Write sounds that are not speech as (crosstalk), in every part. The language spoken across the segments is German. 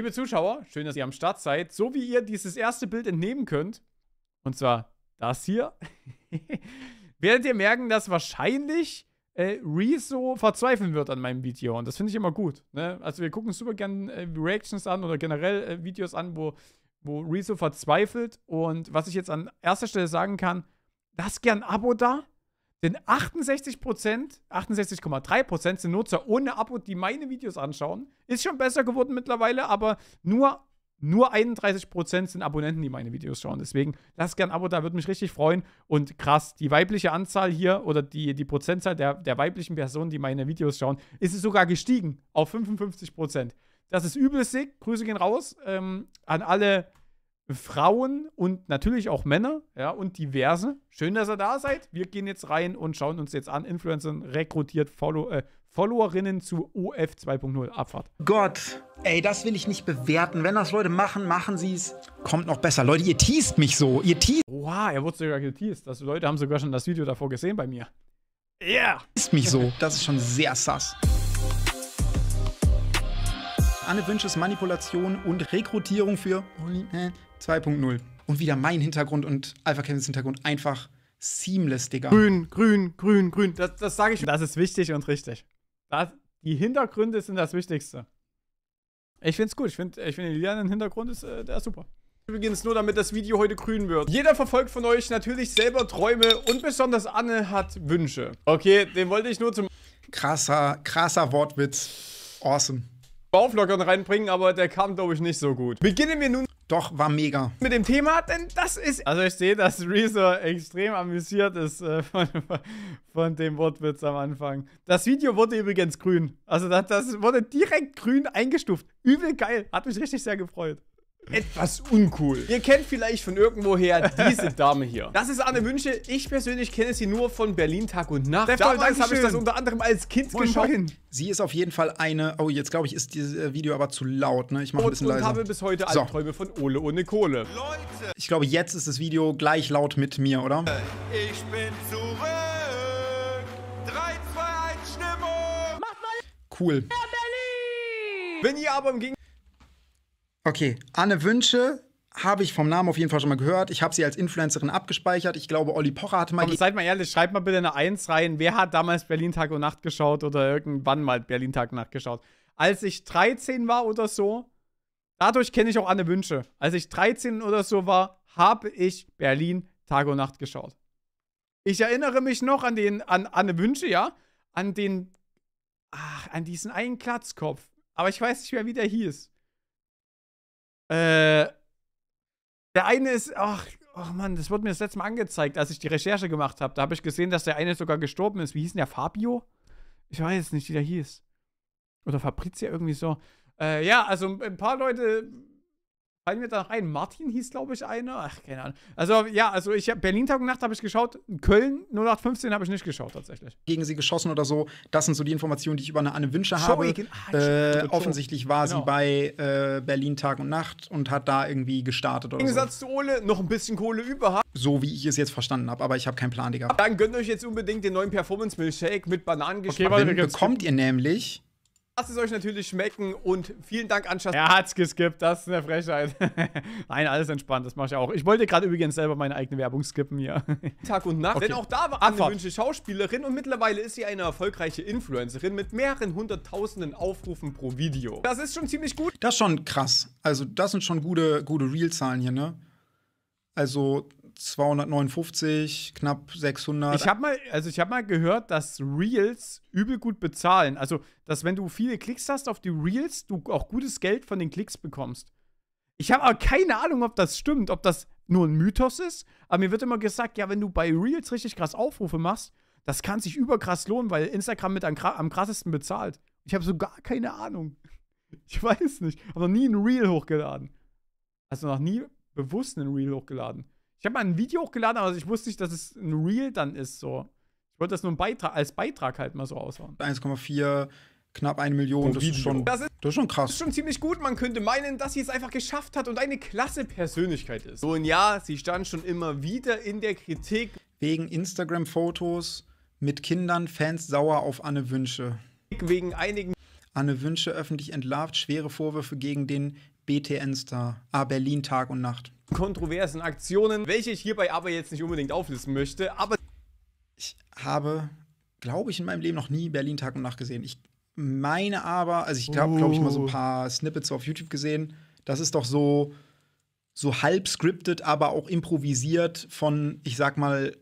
Liebe Zuschauer, schön, dass ihr am Start seid. So wie ihr dieses erste Bild entnehmen könnt, und zwar das hier, (laughs) werdet ihr merken, dass wahrscheinlich äh, Rezo verzweifeln wird an meinem Video. Und das finde ich immer gut. Ne? Also wir gucken super gerne äh, Reactions an oder generell äh, Videos an, wo, wo Rezo verzweifelt. Und was ich jetzt an erster Stelle sagen kann, lasst gern ein Abo da. Denn 68%, 68,3% sind Nutzer ohne Abo, die meine Videos anschauen. Ist schon besser geworden mittlerweile, aber nur, nur 31% sind Abonnenten, die meine Videos schauen. Deswegen lasst gerne ein Abo da, würde mich richtig freuen. Und krass, die weibliche Anzahl hier oder die, die Prozentzahl der, der weiblichen Personen, die meine Videos schauen, ist es sogar gestiegen auf 55%. Das ist sick. Grüße gehen raus ähm, an alle Frauen und natürlich auch Männer, ja, und diverse. Schön, dass ihr da seid. Wir gehen jetzt rein und schauen uns jetzt an. Influencer rekrutiert Follow, äh, Followerinnen zu OF 2.0 Abfahrt. Gott, ey, das will ich nicht bewerten. Wenn das Leute machen, machen sie es. Kommt noch besser. Leute, ihr teast mich so. Ihr teast. Wow, er wurde sogar geteased. Das, also Leute haben sogar schon das Video davor gesehen bei mir. Yeah! Teast mich so. das ist schon sehr sass. Anne Wünsches Manipulation und Rekrutierung für 2.0. Und wieder mein Hintergrund und Alpha Kevins Hintergrund einfach seamless, Digga. Grün, grün, grün, grün. Das, das sage ich. Das ist wichtig und richtig. Das, die Hintergründe sind das Wichtigste. Ich finde es gut. Ich finde ich find den lilanen Hintergrund ist äh, der ist super. Übrigens nur, damit das Video heute grün wird. Jeder verfolgt von euch natürlich selber Träume und besonders Anne hat Wünsche. Okay, den wollte ich nur zum... Krasser, krasser Wortwitz. Awesome. Bauflockern reinbringen, aber der kam, glaube ich, nicht so gut. Beginnen wir nun doch, war mega. Mit dem Thema, denn das ist. Also ich sehe, dass Rezo extrem amüsiert ist äh, von, von dem Wortwitz am Anfang. Das Video wurde übrigens grün. Also das, das wurde direkt grün eingestuft. Übel geil. Hat mich richtig sehr gefreut etwas uncool. Ihr kennt vielleicht von irgendwoher diese (laughs) Dame hier. Das ist Anne Wünsche. Ich persönlich kenne sie nur von Berlin Tag und Nacht. Deftoll, Damals habe ich das unter anderem als Kind moin, geschaut. Moin. Sie ist auf jeden Fall eine. Oh, jetzt glaube ich, ist dieses äh, Video aber zu laut. Ne? Ich mache ein bisschen leiser. Ich habe bis heute so. Albträume von Ole ohne Kohle. Leute. Ich glaube, jetzt ist das Video gleich laut mit mir, oder? Ich bin zurück. 3, 2, 1, Stimmung. Macht mal. Cool. Wenn ihr aber im Gegenteil Okay, Anne Wünsche habe ich vom Namen auf jeden Fall schon mal gehört. Ich habe sie als Influencerin abgespeichert. Ich glaube, Olli Pocher hat mal. Aber seid mal ehrlich, schreibt mal bitte eine Eins rein. Wer hat damals Berlin Tag und Nacht geschaut oder irgendwann mal Berlin Tag und Nacht geschaut? Als ich 13 war oder so, dadurch kenne ich auch Anne Wünsche. Als ich 13 oder so war, habe ich Berlin Tag und Nacht geschaut. Ich erinnere mich noch an den, an Anne Wünsche, ja? An den, ach, an diesen einen Klatzkopf. Aber ich weiß nicht mehr, wie der hieß. Äh, der eine ist, ach, oh Mann, das wurde mir das letzte Mal angezeigt, als ich die Recherche gemacht habe. Da habe ich gesehen, dass der eine sogar gestorben ist. Wie hieß denn der Fabio? Ich weiß nicht, wie der hieß. Oder Fabrizia irgendwie so. Äh, ja, also ein paar Leute Fallen mir da noch ein? Martin hieß, glaube ich, einer. Ach, keine Ahnung. Also, ja, also ich habe Berlin Tag und Nacht habe ich geschaut. Köln 0815 habe ich nicht geschaut, tatsächlich. Gegen sie geschossen oder so. Das sind so die Informationen, die ich über eine Anne Winscher Show habe. Ah, äh, offensichtlich war genau. sie bei äh, Berlin Tag und Nacht und hat da irgendwie gestartet Im Gegensatz so. zu Ole noch ein bisschen Kohle über So wie ich es jetzt verstanden habe, aber ich habe keinen Plan, Digga. Dann gönnt euch jetzt unbedingt den neuen Performance Milkshake mit Bananengeschmack. Okay, Dann bekommt ihr nämlich Lasst es euch natürlich schmecken und vielen Dank an Shazam. Er hat's geskippt, das ist eine Frechheit. (laughs) Nein, alles entspannt, das mache ich auch. Ich wollte gerade übrigens selber meine eigene Werbung skippen hier. (laughs) Tag und Nacht, okay. denn auch da war Anne Wünsche Schauspielerin und mittlerweile ist sie eine erfolgreiche Influencerin mit mehreren hunderttausenden Aufrufen pro Video. Das ist schon ziemlich gut. Das ist schon krass. Also das sind schon gute, gute Real-Zahlen hier, ne? Also 259, knapp 600. Ich habe mal, also ich habe mal gehört, dass Reels übel gut bezahlen. Also, dass wenn du viele Klicks hast auf die Reels, du auch gutes Geld von den Klicks bekommst. Ich habe aber keine Ahnung, ob das stimmt, ob das nur ein Mythos ist. Aber mir wird immer gesagt, ja, wenn du bei Reels richtig krass Aufrufe machst, das kann sich überkrass lohnen, weil Instagram mit am, krassesten bezahlt. Ich habe so gar keine Ahnung. Ich weiß nicht. Habe noch nie ein Reel hochgeladen. Also noch nie bewusst einen Reel hochgeladen. Ich habe mal ein Video hochgeladen, aber ich wusste nicht, dass es ein Reel dann ist. So. Ich wollte das nur Beitrag, als Beitrag halt mal so aushauen. 1,4, knapp 1 Million. das, ist schon, das, ist, das ist schon krass. Das ist schon ziemlich gut. Man könnte meinen, dass sie es einfach geschafft hat und eine klasse Persönlichkeit ist. So, und ja, sie stand schon immer wieder in der Kritik. Wegen Instagram-Fotos mit Kindern, Fans sauer auf Anne Wünsche. Wegen einigen. Anne Wünsche öffentlich entlarvt, schwere Vorwürfe gegen den BTN-Star. Ah, Berlin Tag und Nacht kontroversen Aktionen, welche ich hierbei aber jetzt nicht unbedingt auflisten möchte. Aber ich habe, glaube ich, in meinem Leben noch nie Berlin Tag und Nacht gesehen. Ich meine aber, also ich glaube, glaube ich, mal so ein oh. paar Snippets auf YouTube gesehen. Das ist doch so, so halb scripted, aber auch improvisiert von, ich sag mal,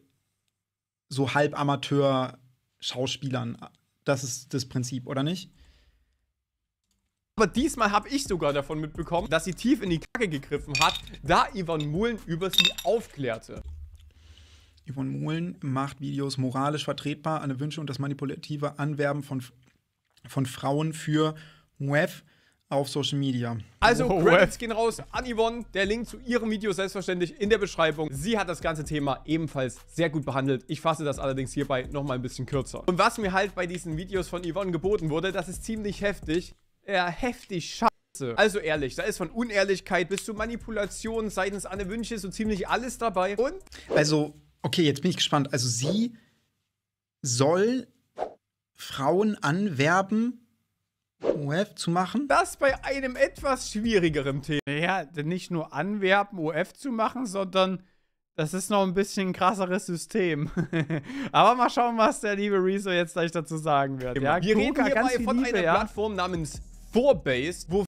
so halb Amateur-Schauspielern. Das ist das Prinzip, oder nicht? Aber diesmal habe ich sogar davon mitbekommen, dass sie tief in die Kacke gegriffen hat, da Ivan Mullen über sie aufklärte. Yvonne Mohlen macht Videos moralisch vertretbar, eine Wünsche und das manipulative Anwerben von, von Frauen für WEF auf Social Media. Also, oh, Credits gehen raus an Yvonne. Der Link zu ihrem Video selbstverständlich in der Beschreibung. Sie hat das ganze Thema ebenfalls sehr gut behandelt. Ich fasse das allerdings hierbei nochmal ein bisschen kürzer. Und was mir halt bei diesen Videos von Yvonne geboten wurde, das ist ziemlich heftig. Ja, heftig scheiße. Also ehrlich, da ist von Unehrlichkeit bis zu Manipulation seitens Anne Wünsche so ziemlich alles dabei. Und? Also, okay, jetzt bin ich gespannt. Also sie soll Frauen anwerben, OF zu machen? Das bei einem etwas schwierigeren Thema. Ja, nicht nur anwerben, OF zu machen, sondern das ist noch ein bisschen ein krasseres System. (laughs) Aber mal schauen, was der liebe Rezo jetzt gleich dazu sagen wird. Genau. Ja, wir Koka, reden hier von Liebe, einer ja? Plattform namens vorbased, wo...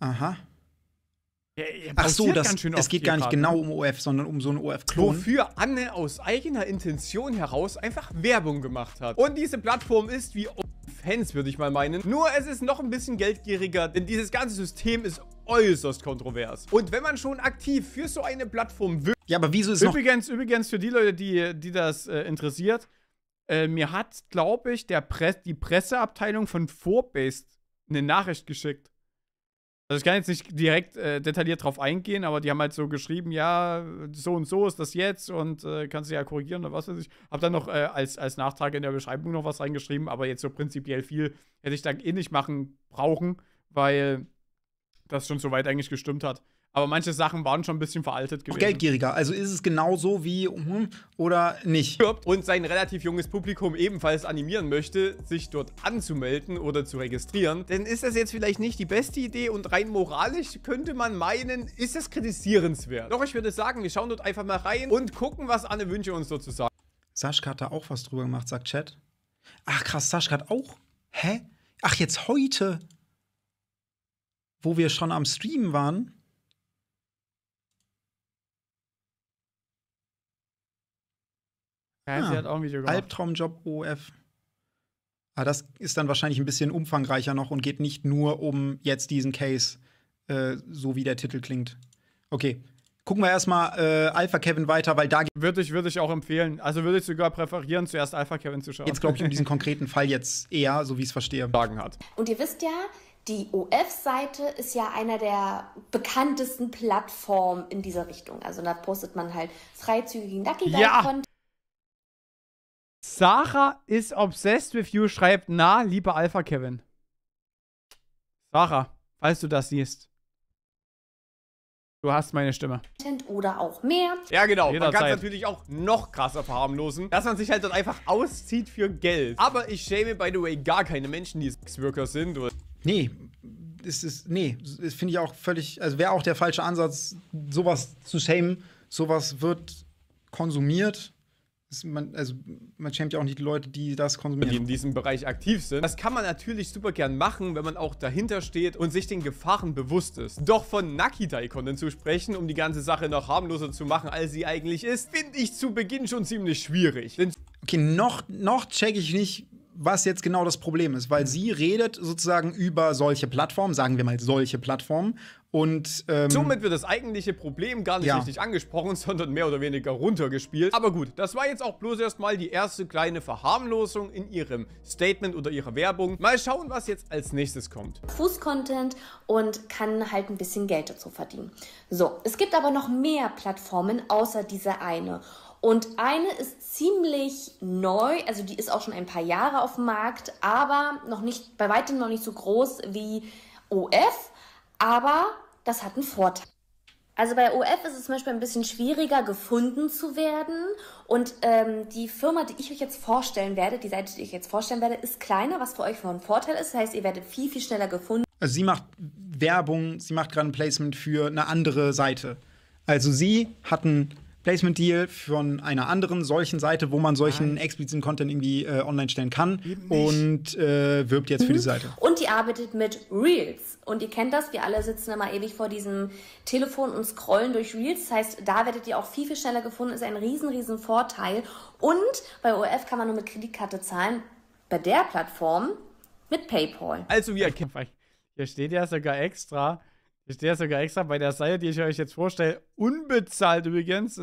Aha. Ja, Ach so, das, es geht gar nicht genau um OF, sondern um so einen OF-Klon. Wofür Anne aus eigener Intention heraus einfach Werbung gemacht hat. Und diese Plattform ist wie Fans, würde ich mal meinen. Nur es ist noch ein bisschen geldgieriger, denn dieses ganze System ist äußerst kontrovers. Und wenn man schon aktiv für so eine Plattform wirkt... Ja, aber wieso ist übrigens, noch... Übrigens, für die Leute, die, die das äh, interessiert, äh, mir hat, glaube ich, der Press die Presseabteilung von Vorbest eine Nachricht geschickt. Also ich kann jetzt nicht direkt äh, detailliert drauf eingehen, aber die haben halt so geschrieben, ja, so und so ist das jetzt und äh, kannst du ja korrigieren oder was weiß ich. Hab dann noch äh, als, als Nachtrag in der Beschreibung noch was reingeschrieben, aber jetzt so prinzipiell viel hätte ich dann eh nicht machen brauchen, weil das schon so weit eigentlich gestimmt hat. Aber manche Sachen waren schon ein bisschen veraltet gewesen. Auch geldgieriger. Also ist es genauso wie hm, oder nicht. Und sein relativ junges Publikum ebenfalls animieren möchte, sich dort anzumelden oder zu registrieren, dann ist das jetzt vielleicht nicht die beste Idee und rein moralisch könnte man meinen, ist das kritisierenswert. Doch ich würde sagen, wir schauen dort einfach mal rein und gucken, was Anne Wünsche uns sozusagen. Sascha hat da auch was drüber gemacht, sagt Chat. Ach krass, Sascha hat auch? Hä? Ach, jetzt heute? Wo wir schon am Stream waren? Ja, ah, sie hat auch ein Video gemacht. Albtraumjob OF. Aber ah, das ist dann wahrscheinlich ein bisschen umfangreicher noch und geht nicht nur um jetzt diesen Case, äh, so wie der Titel klingt. Okay. Gucken wir erstmal äh, Alpha Kevin weiter, weil da würde ich würde ich auch empfehlen. Also würde ich sogar präferieren, zuerst Alpha Kevin zu schauen. Jetzt glaube ich um diesen (laughs) konkreten Fall jetzt eher, so wie ich es verstehe. Sagen hat. Und ihr wisst ja, die OF-Seite ist ja einer der bekanntesten Plattformen in dieser Richtung. Also da postet man halt freizügigen ducky ja. Content. Sarah is obsessed with you, schreibt, na, lieber Alpha Kevin. Sarah, falls du das siehst. Du hast meine Stimme. Oder auch mehr. Ja, genau. Jeder man kann es natürlich auch noch krasser verharmlosen, dass man sich halt dann einfach auszieht für Geld. Aber ich shame, by the way, gar keine Menschen, die Sexworker sind. Oder nee, ist, ist, nee, das finde ich auch völlig, also wäre auch der falsche Ansatz, sowas zu shamen. Sowas wird konsumiert man, also man schämt ja auch nicht die Leute, die das konsumieren. Die in diesem Bereich aktiv sind. Das kann man natürlich super gern machen, wenn man auch dahinter steht und sich den Gefahren bewusst ist. Doch von Naki-Daikonen zu sprechen, um die ganze Sache noch harmloser zu machen, als sie eigentlich ist, finde ich zu Beginn schon ziemlich schwierig. Denn okay, noch, noch check ich nicht, was jetzt genau das Problem ist, weil mhm. sie redet sozusagen über solche Plattformen, sagen wir mal solche Plattformen. Und ähm, somit wird das eigentliche Problem gar nicht ja. richtig angesprochen, (laughs) sondern mehr oder weniger runtergespielt. Aber gut, das war jetzt auch bloß erstmal die erste kleine Verharmlosung in ihrem Statement oder ihrer Werbung. Mal schauen, was jetzt als nächstes kommt. Fußcontent und kann halt ein bisschen Geld dazu verdienen. So, es gibt aber noch mehr Plattformen außer diese eine. Und eine ist ziemlich neu, also die ist auch schon ein paar Jahre auf dem Markt, aber noch nicht, bei weitem noch nicht so groß wie OF, aber das hat einen Vorteil. Also bei OF ist es zum Beispiel ein bisschen schwieriger gefunden zu werden. Und ähm, die Firma, die ich euch jetzt vorstellen werde, die Seite, die ich jetzt vorstellen werde, ist kleiner, was für euch von Vorteil ist. Das heißt, ihr werdet viel, viel schneller gefunden. Also sie macht Werbung, sie macht gerade ein Placement für eine andere Seite. Also sie hat ein Placement Deal von einer anderen solchen Seite, wo man solchen Nein. expliziten Content irgendwie äh, online stellen kann und äh, wirbt jetzt mhm. für die mhm. Seite. Und die arbeitet mit Reels. Und ihr kennt das, wir alle sitzen immer ewig vor diesem Telefon und scrollen durch Reels. Das heißt, da werdet ihr auch viel, viel schneller gefunden. Ist ein riesen, riesen Vorteil. Und bei ORF kann man nur mit Kreditkarte zahlen. Bei der Plattform mit PayPal. Also wie wir, hier steht ja sogar extra, ich stehe sogar extra bei der Seite, die ich euch jetzt vorstelle. Unbezahlt übrigens.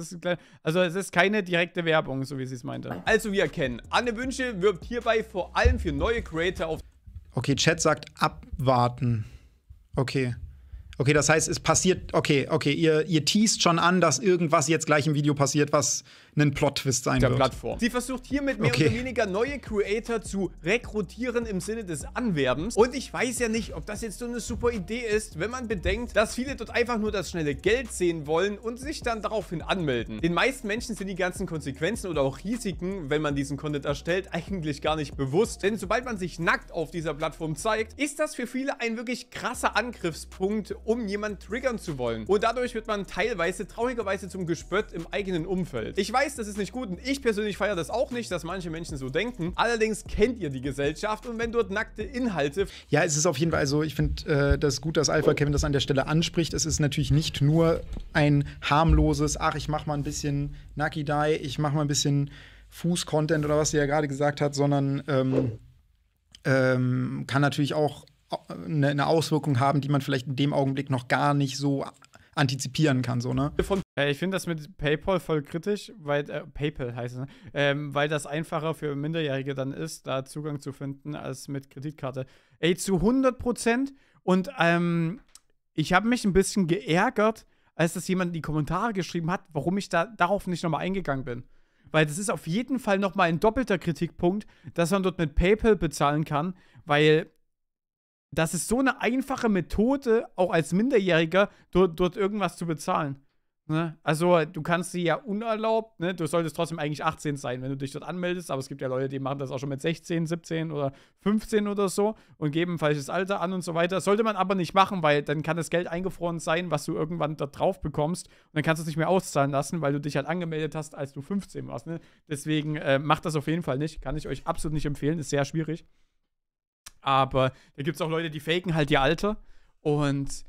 also es ist keine direkte Werbung, so wie sie es meinte. Also wir erkennen, Anne Wünsche wirbt hierbei vor allem für neue Creator auf... Okay, Chat sagt abwarten. Okay. Okay, das heißt, es passiert... Okay, okay, ihr, ihr teast schon an, dass irgendwas jetzt gleich im Video passiert, was ein Plot-Twist sein der wird. Plattform. Sie versucht hiermit mehr okay. oder weniger neue Creator zu rekrutieren im Sinne des Anwerbens. Und ich weiß ja nicht, ob das jetzt so eine super Idee ist, wenn man bedenkt, dass viele dort einfach nur das schnelle Geld sehen wollen und sich dann daraufhin anmelden. Den meisten Menschen sind die ganzen Konsequenzen oder auch Risiken, wenn man diesen Content erstellt, eigentlich gar nicht bewusst. Denn sobald man sich nackt auf dieser Plattform zeigt, ist das für viele ein wirklich krasser Angriffspunkt, um jemanden triggern zu wollen. Und dadurch wird man teilweise, traurigerweise zum Gespött im eigenen Umfeld. Ich weiß weiß, das ist nicht gut und ich persönlich feiere das auch nicht, dass manche Menschen so denken. Allerdings kennt ihr die Gesellschaft und wenn dort nackte Inhalte... Ja, es ist auf jeden Fall, also ich finde äh, das gut, dass Alpha oh. Kevin das an der Stelle anspricht. Es ist natürlich nicht nur ein harmloses, ach, ich mach mal ein bisschen Nucky Die, ich mach mal ein bisschen Fuß-Content oder was sie ja gerade gesagt hat, sondern ähm, ähm, kann natürlich auch äh, ne, eine, Auswirkung haben, die man vielleicht in dem Augenblick noch gar nicht so antizipieren kann, so, ne? Äh, ich finde das mit PayPal voll kritisch, weil äh, PayPal heißt es, ne? ähm, weil das einfacher für Minderjährige dann ist, da Zugang zu finden, als mit Kreditkarte. Ey, zu 100 Prozent. Und ähm, ich habe mich ein bisschen geärgert, als das jemand in die Kommentare geschrieben hat, warum ich da darauf nicht nochmal eingegangen bin. Weil das ist auf jeden Fall nochmal ein doppelter Kritikpunkt, dass man dort mit PayPal bezahlen kann, weil das ist so eine einfache Methode, auch als Minderjähriger dort, dort irgendwas zu bezahlen. Ne? Also, du kannst sie ja unerlaubt, ne? du solltest trotzdem eigentlich 18 sein, wenn du dich dort anmeldest, aber es gibt ja Leute, die machen das auch schon mit 16, 17 oder 15 oder so und geben falsches Alter an und so weiter. sollte man aber nicht machen, weil dann kann das Geld eingefroren sein, was du irgendwann da drauf bekommst und dann kannst du es nicht mehr auszahlen lassen, weil du dich halt angemeldet hast, als du 15 warst. Ne? Deswegen äh, macht das auf jeden Fall nicht, kann ich euch absolut nicht empfehlen, ist sehr schwierig aber da gibt es auch Leute, die faken halt ihr Alter. Und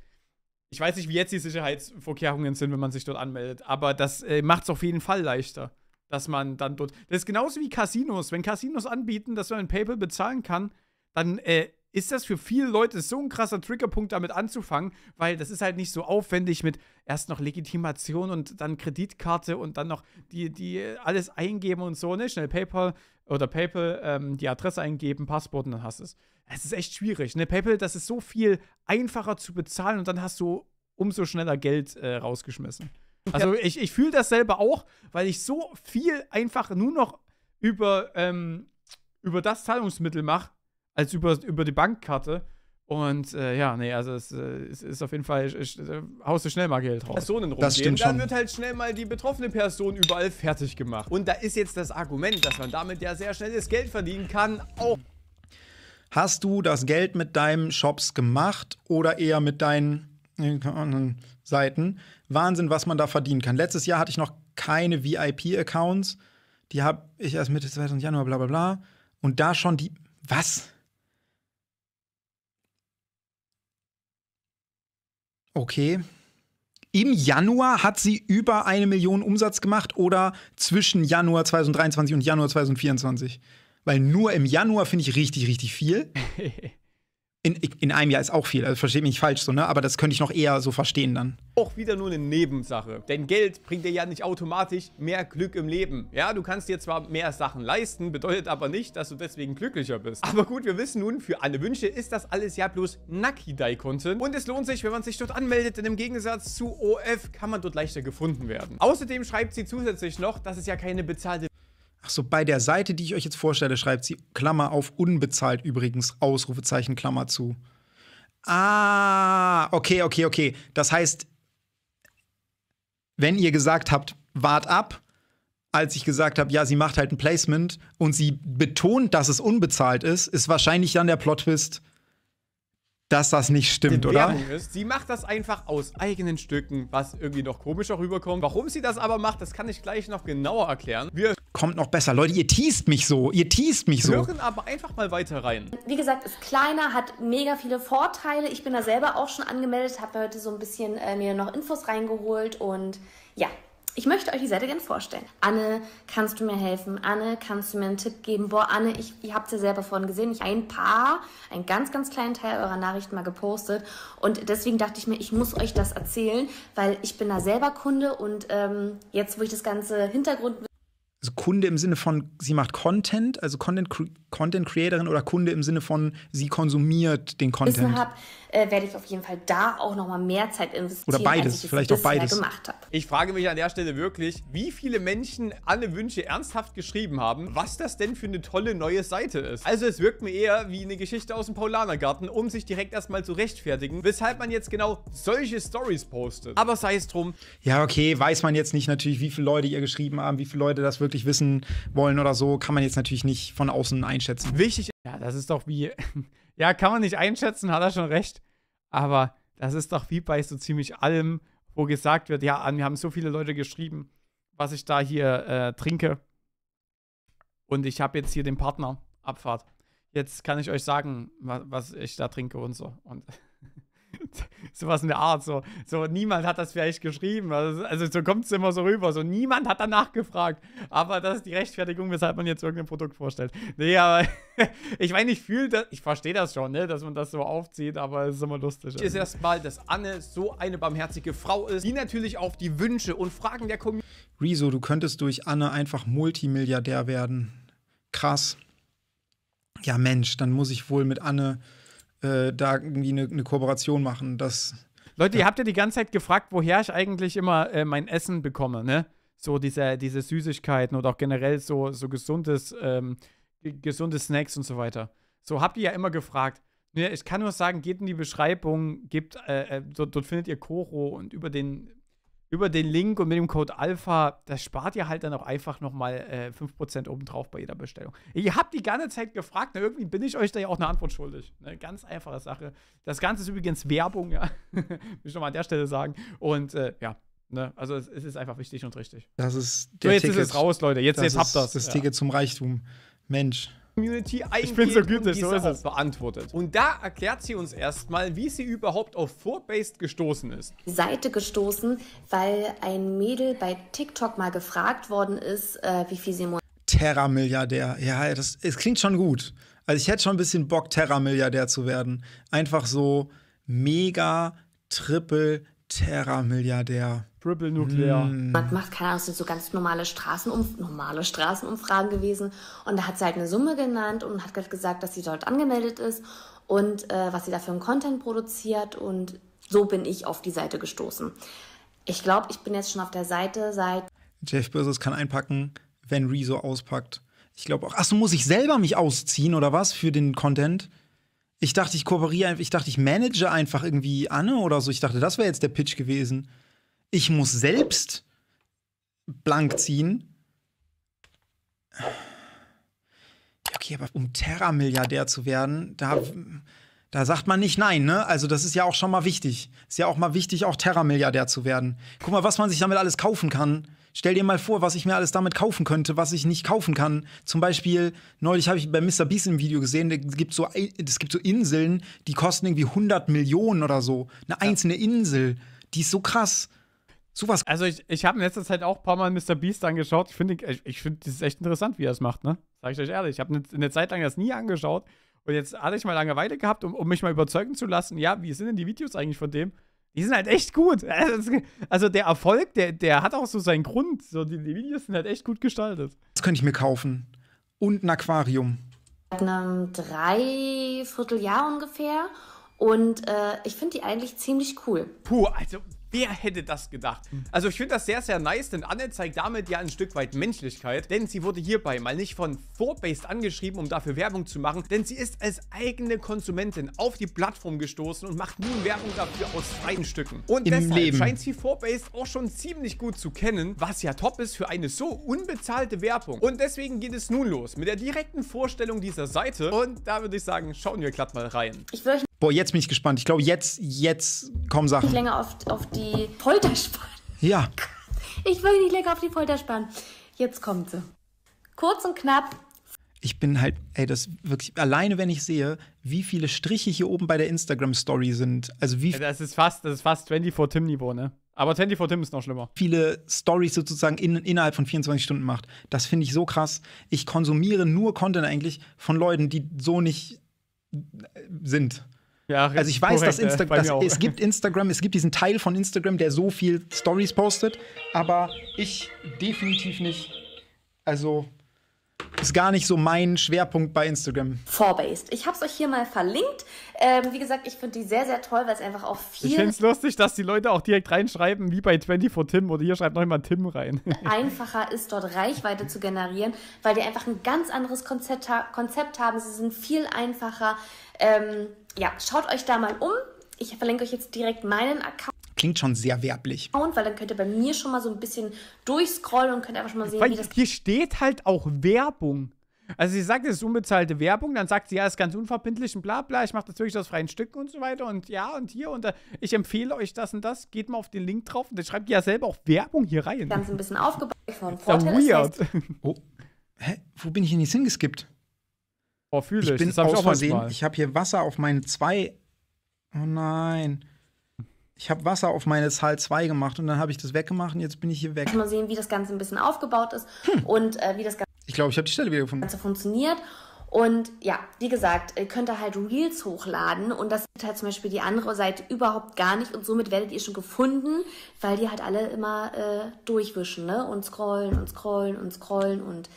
ich weiß nicht, wie jetzt die Sicherheitsvorkehrungen sind, wenn man sich dort anmeldet, aber das äh, macht es auf jeden Fall leichter, dass man dann dort. Das ist genauso wie Casinos. Wenn Casinos anbieten, dass man in PayPal bezahlen kann, dann äh, ist das für viele Leute so ein krasser Triggerpunkt, damit anzufangen, weil das ist halt nicht so aufwendig mit erst noch Legitimation und dann Kreditkarte und dann noch die, die alles eingeben und so, ne? Schnell PayPal oder PayPal ähm, die Adresse eingeben, Passwort und dann hast du es es ist echt schwierig. Ne? PayPal, das ist so viel einfacher zu bezahlen und dann hast du umso schneller Geld äh, rausgeschmissen. Also ja. ich, ich fühle das selber auch, weil ich so viel einfach nur noch über, ähm, über das Zahlungsmittel mache, als über, über die Bankkarte. Und äh, ja, nee, also es, äh, es, ist auf jeden Fall, ich, ich, äh, haust du schnell mal Geld raus. Personen rumgehen, das dann wird halt schnell mal die betroffene Person überall fertig gemacht. Und da ist jetzt das Argument, dass man damit ja sehr schnelles Geld verdienen kann, auch Hast du das Geld mit deinen Shops gemacht oder eher mit deinen Seiten? Wahnsinn, was man da verdienen kann. Letztes Jahr hatte ich noch keine VIP-Accounts. Die habe ich erst Mitte 20. Januar, bla bla bla. Und da schon die. Was? Okay. Im Januar hat sie über eine Million Umsatz gemacht oder zwischen Januar 2023 und Januar 2024? weil nur im Januar finde ich richtig, richtig viel. (laughs) In, in einem Jahr ist auch viel, also versteht mich nicht falsch so, ne? Aber das könnte ich noch eher so verstehen dann. Auch wieder nur eine Nebensache. Denn Geld bringt dir ja nicht automatisch mehr Glück im Leben. Ja, du kannst dir zwar mehr Sachen leisten, bedeutet aber nicht, dass du deswegen glücklicher bist. Aber gut, wir wissen nun, für alle Wünsche ist das alles ja bloß Nakidai-Content. Und es lohnt sich, wenn man sich dort anmeldet, denn im Gegensatz zu OF kann man dort leichter gefunden werden. Außerdem schreibt sie zusätzlich noch, dass es ja keine bezahlte so, bei der Seite, die ich euch jetzt vorstelle, schreibt sie Klammer auf unbezahlt übrigens, Ausrufezeichen, Klammer zu. Ah, okay, okay, okay. Das heißt, wenn ihr gesagt habt, wart ab, als ich gesagt habe, ja, sie macht halt ein Placement und sie betont, dass es unbezahlt ist, ist wahrscheinlich dann der Plot-Twist, dass das nicht stimmt, die oder? Ist, sie macht das einfach aus eigenen Stücken, was irgendwie noch komischer rüberkommt. Warum sie das aber macht, das kann ich gleich noch genauer erklären. Wir Kommt noch besser. Leute, ihr teast mich so. Ihr teast mich so. Hören aber einfach mal weiter rein. Wie gesagt, ist kleiner, hat mega viele Vorteile. Ich bin da selber auch schon angemeldet, habe heute so ein bisschen äh, mir noch Infos reingeholt und ja, ich möchte euch die Seite gerne vorstellen. Anne, kannst du mir helfen? Anne, kannst du mir einen Tipp geben? Boah, Anne, ich, ihr habt es ja selber vorhin gesehen, ich habe ein paar, einen ganz, ganz kleinen Teil eurer Nachrichten mal gepostet. Und deswegen dachte ich mir, ich muss euch das erzählen, weil ich bin da selber Kunde und ähm, jetzt, wo ich das ganze Hintergrund also Kunde im Sinne von, sie macht Content, also Content, Content Creatorin oder Kunde im Sinne von, sie konsumiert den Content. Wissen äh, werde ich auf jeden Fall da auch nochmal mehr Zeit investieren. Oder beides, vielleicht auch beides. Gemacht Ich frage mich an der Stelle wirklich, wie viele Menschen alle Wünsche ernsthaft geschrieben haben, was das denn für eine tolle neue Seite ist. Also es wirkt mir eher wie eine Geschichte aus dem Paulanergarten, um sich direkt erstmal zu rechtfertigen, weshalb man jetzt genau solche Stories postet. Aber sei es drum. Ja, okay, weiß man jetzt nicht natürlich, wie viele Leute ihr geschrieben haben, wie viele Leute das wirklich wissen wollen oder so, kann man jetzt natürlich nicht von außen einschätzen. Wichtig. Ja, das ist doch wie. (laughs) ja, kann man nicht einschätzen, hat er schon recht. Aber das ist doch wie bei so ziemlich allem, wo gesagt wird, ja, wir haben so viele Leute geschrieben, was ich da hier äh, trinke. Und ich habe jetzt hier den Partner, Abfahrt. Jetzt kann ich euch sagen, was, was ich da trinke und so. Und (laughs) sowas in der Art. So, so niemand hat das vielleicht geschrieben. Also, also so kommt es immer so rüber. So niemand hat danach gefragt. Aber das ist die Rechtfertigung, weshalb man jetzt irgendein Produkt vorstellt. Nee, aber (laughs) ich meine, ich fühle das, ich verstehe das schon, ne, dass man das so aufzieht, aber es ist immer lustig. Hier also. ist erstmal, dass Anne so eine barmherzige Frau ist, die natürlich auf die Wünsche und Fragen der Community. Riso, du könntest durch Anne einfach Multimilliardär werden. Krass. Ja, Mensch, dann muss ich wohl mit Anne äh, da irgendwie eine, eine Kooperation machen. Das, Leute, ja. ihr habt ja die ganze Zeit gefragt, woher ich eigentlich immer äh, mein Essen bekomme, ne? So diese, diese Süßigkeiten oder auch generell so, so gesundes, ähm, gesunde Snacks und so weiter. So habt ihr ja immer gefragt. Ne, ich kann nur sagen, geht in die Beschreibung, gibt, äh, äh dort, dort findet ihr Koro und über den über den Link und mit dem Code Alpha, das spart ihr halt dann auch einfach nochmal äh, 5% obendrauf bei jeder Bestellung. Ihr habt die ganze Zeit gefragt, na, ne, irgendwie bin ich euch da ja auch eine Antwort schuldig. Eine ganz einfache Sache. Das Ganze ist übrigens Werbung, ja. Muss (laughs) ich nochmal an der Stelle sagen. Und äh, ja, Ne? Also es, ist einfach wichtig und richtig. Das ist der so, jetzt Ticket. ist es raus, Leute. Jetzt, das jetzt habt das. Das ja. Ticket zum Reichtum. Mensch. Community eingeht ich bin so gütig, und diese so ist es. beantwortet. Und da erklärt sie uns erstmal, wie sie überhaupt auf Fourbased gestoßen ist. Seite gestoßen, weil ein Mädel bei TikTok mal gefragt worden ist, äh, wie viel sie im Terra-Milliardär. Ja, das, das klingt schon gut. Also ich hätte schon ein bisschen Bock, Terra-Milliardär zu werden. Einfach so mega, triple, Terra-Milliardär. Triple Nuclear. Mm. Hm. Man macht, keine Ahnung, es sind so ganz normale, Straßenumf normale Straßenumfragen gewesen. Und da hat sie halt eine Summe genannt und hat halt gesagt, dass sie dort angemeldet ist und äh, was sie da für einen Content produziert. Und so bin ich auf die Seite gestoßen. Ich glaube, ich bin jetzt schon auf der Seite seit. Jeff Bezos kann einpacken, wenn Rezo auspackt. Ich glaube auch. Achso, muss ich selber mich ausziehen oder was für den Content? Ich dachte, ich kooperiere, einfach, ich dachte, ich manage einfach irgendwie Anne oder so. Ich dachte, das wäre jetzt der Pitch gewesen. Ich muss selbst blank ziehen. Okay, aber um Terra-Milliardär zu werden, da, da sagt man nicht nein, ne? Also, das ist ja auch schon mal wichtig. Ist ja auch mal wichtig, auch Terra-Milliardär zu werden. Guck mal, was man sich damit alles kaufen kann. Stell dir mal vor, was ich mir alles damit kaufen könnte, was ich nicht kaufen kann. Zum Beispiel, neulich habe ich bei Mr. Beast im Video gesehen, es gibt, so, gibt so Inseln, die kosten irgendwie 100 Millionen oder so. Eine einzelne ja. Insel. Die ist so krass. Sowas. Also ich, ich habe in letzter Zeit auch ein paar Mal Mr. Beast angeschaut. Ich finde, ich, ich finde, das ist echt interessant, wie er es macht, ne? Sag ich euch ehrlich. Ich habe eine, eine Zeit lang das nie angeschaut. Und jetzt hatte ich mal Langeweile gehabt, um, um mich mal überzeugen zu lassen, ja, wie sind denn die Videos eigentlich von dem? Die sind halt echt gut. (laughs) Also, also der Erfolg, der, der hat auch so seinen Grund. So, die, die Videos sind halt echt gut gestaltet. Das könnte ich mir kaufen. Und ein Aquarium. Seit einem Dreivierteljahr ungefähr. Und äh, ich finde die eigentlich ziemlich cool. Puh, also Wer hätte das gedacht? Also ich finde das sehr, sehr nice, denn Anne zeigt damit ja ein Stück weit Menschlichkeit, denn sie wurde hierbei mal nicht von Vorbased angeschrieben, um dafür Werbung zu machen, denn sie ist als eigene Konsumentin auf die Plattform gestoßen und macht nun Werbung dafür aus freien Stücken. Und Im deshalb Leben. scheint sie Vorbased auch schon ziemlich gut zu kennen, was ja top ist für eine so unbezahlte Werbung. Und deswegen geht es nun los mit der direkten Vorstellung dieser Seite und da würde ich sagen, schauen wir glatt mal rein. Ich Boah, jetzt bin ich gespannt. Ich glaube, jetzt, jetzt kommen Sachen. Ich will Nicht länger auf, auf die Folter spannen. Ja. Ich will nicht länger auf die Folter spannen. Jetzt kommt sie. Kurz und knapp. Ich bin halt, ey, das wirklich, alleine wenn ich sehe, wie viele Striche hier oben bei der Instagram-Story sind. Also wie. Das ist fast, das ist fast 24 Tim-Niveau, ne? Aber 24 Tim ist noch schlimmer. Viele Stories sozusagen in, innerhalb von 24 Stunden macht. Das finde ich so krass. Ich konsumiere nur Content eigentlich von Leuten, die so nicht äh, sind. Ja, also ich weiß, korrekt, dass, Insta dass es gibt Instagram, es gibt diesen Teil von Instagram, der so viel Stories postet, aber ich definitiv nicht. Also ist gar nicht so mein Schwerpunkt bei Instagram. Forbased. Ich habe es euch hier mal verlinkt. Ähm, wie gesagt, ich finde die sehr, sehr toll, weil es einfach auch viel. Ich finde es lustig, dass die Leute auch direkt reinschreiben, wie bei 24 Tim oder hier schreibt noch jemand Tim rein. (laughs) Einfacher ist dort Reichweite zu generieren, weil die einfach ein ganz anderes Konzept, ha Konzept haben. Sie sind viel einfacher. Ähm, ja, schaut euch da mal um. Ich verlinke euch jetzt direkt meinen Account. Klingt schon sehr werblich. Weil dann könnt ihr bei mir schon mal so ein bisschen durchscrollen und könnt einfach schon mal sehen, Weil wie das. Hier steht halt auch Werbung. Also sie sagt, es ist unbezahlte Werbung, dann sagt sie, ja, es ist ganz unverbindlich und bla bla, ich mache das wirklich aus freien Stücken und so weiter und ja und hier und da, ich empfehle euch das und das, geht mal auf den Link drauf und dann schreibt ihr ja selber auch Werbung hier rein. Ganz ein bisschen aufgebaut von Vorteil. Weird. Das oh. Hä? Wo bin ich denn jetzt hingeskippt? Boah, fühle ich. bin das hab aus Versehen, ich, ich habe hier Wasser auf meine zwei. Oh nein. Ich habe Wasser auf meine Zahl 2 gemacht und dann habe ich das weggemacht und jetzt bin ich hier weg. Mal sehen, wie das Ganze ein bisschen aufgebaut ist hm. und äh, wie das Ganze. Ich glaube, ich habe die Stelle wieder gefunden. Ganze funktioniert. Und ja, wie gesagt, ihr könnt da halt Reels hochladen und das sieht halt zum Beispiel die andere Seite überhaupt gar nicht und somit werdet ihr schon gefunden, weil die halt alle immer äh, durchwischen ne? und scrollen und scrollen und scrollen und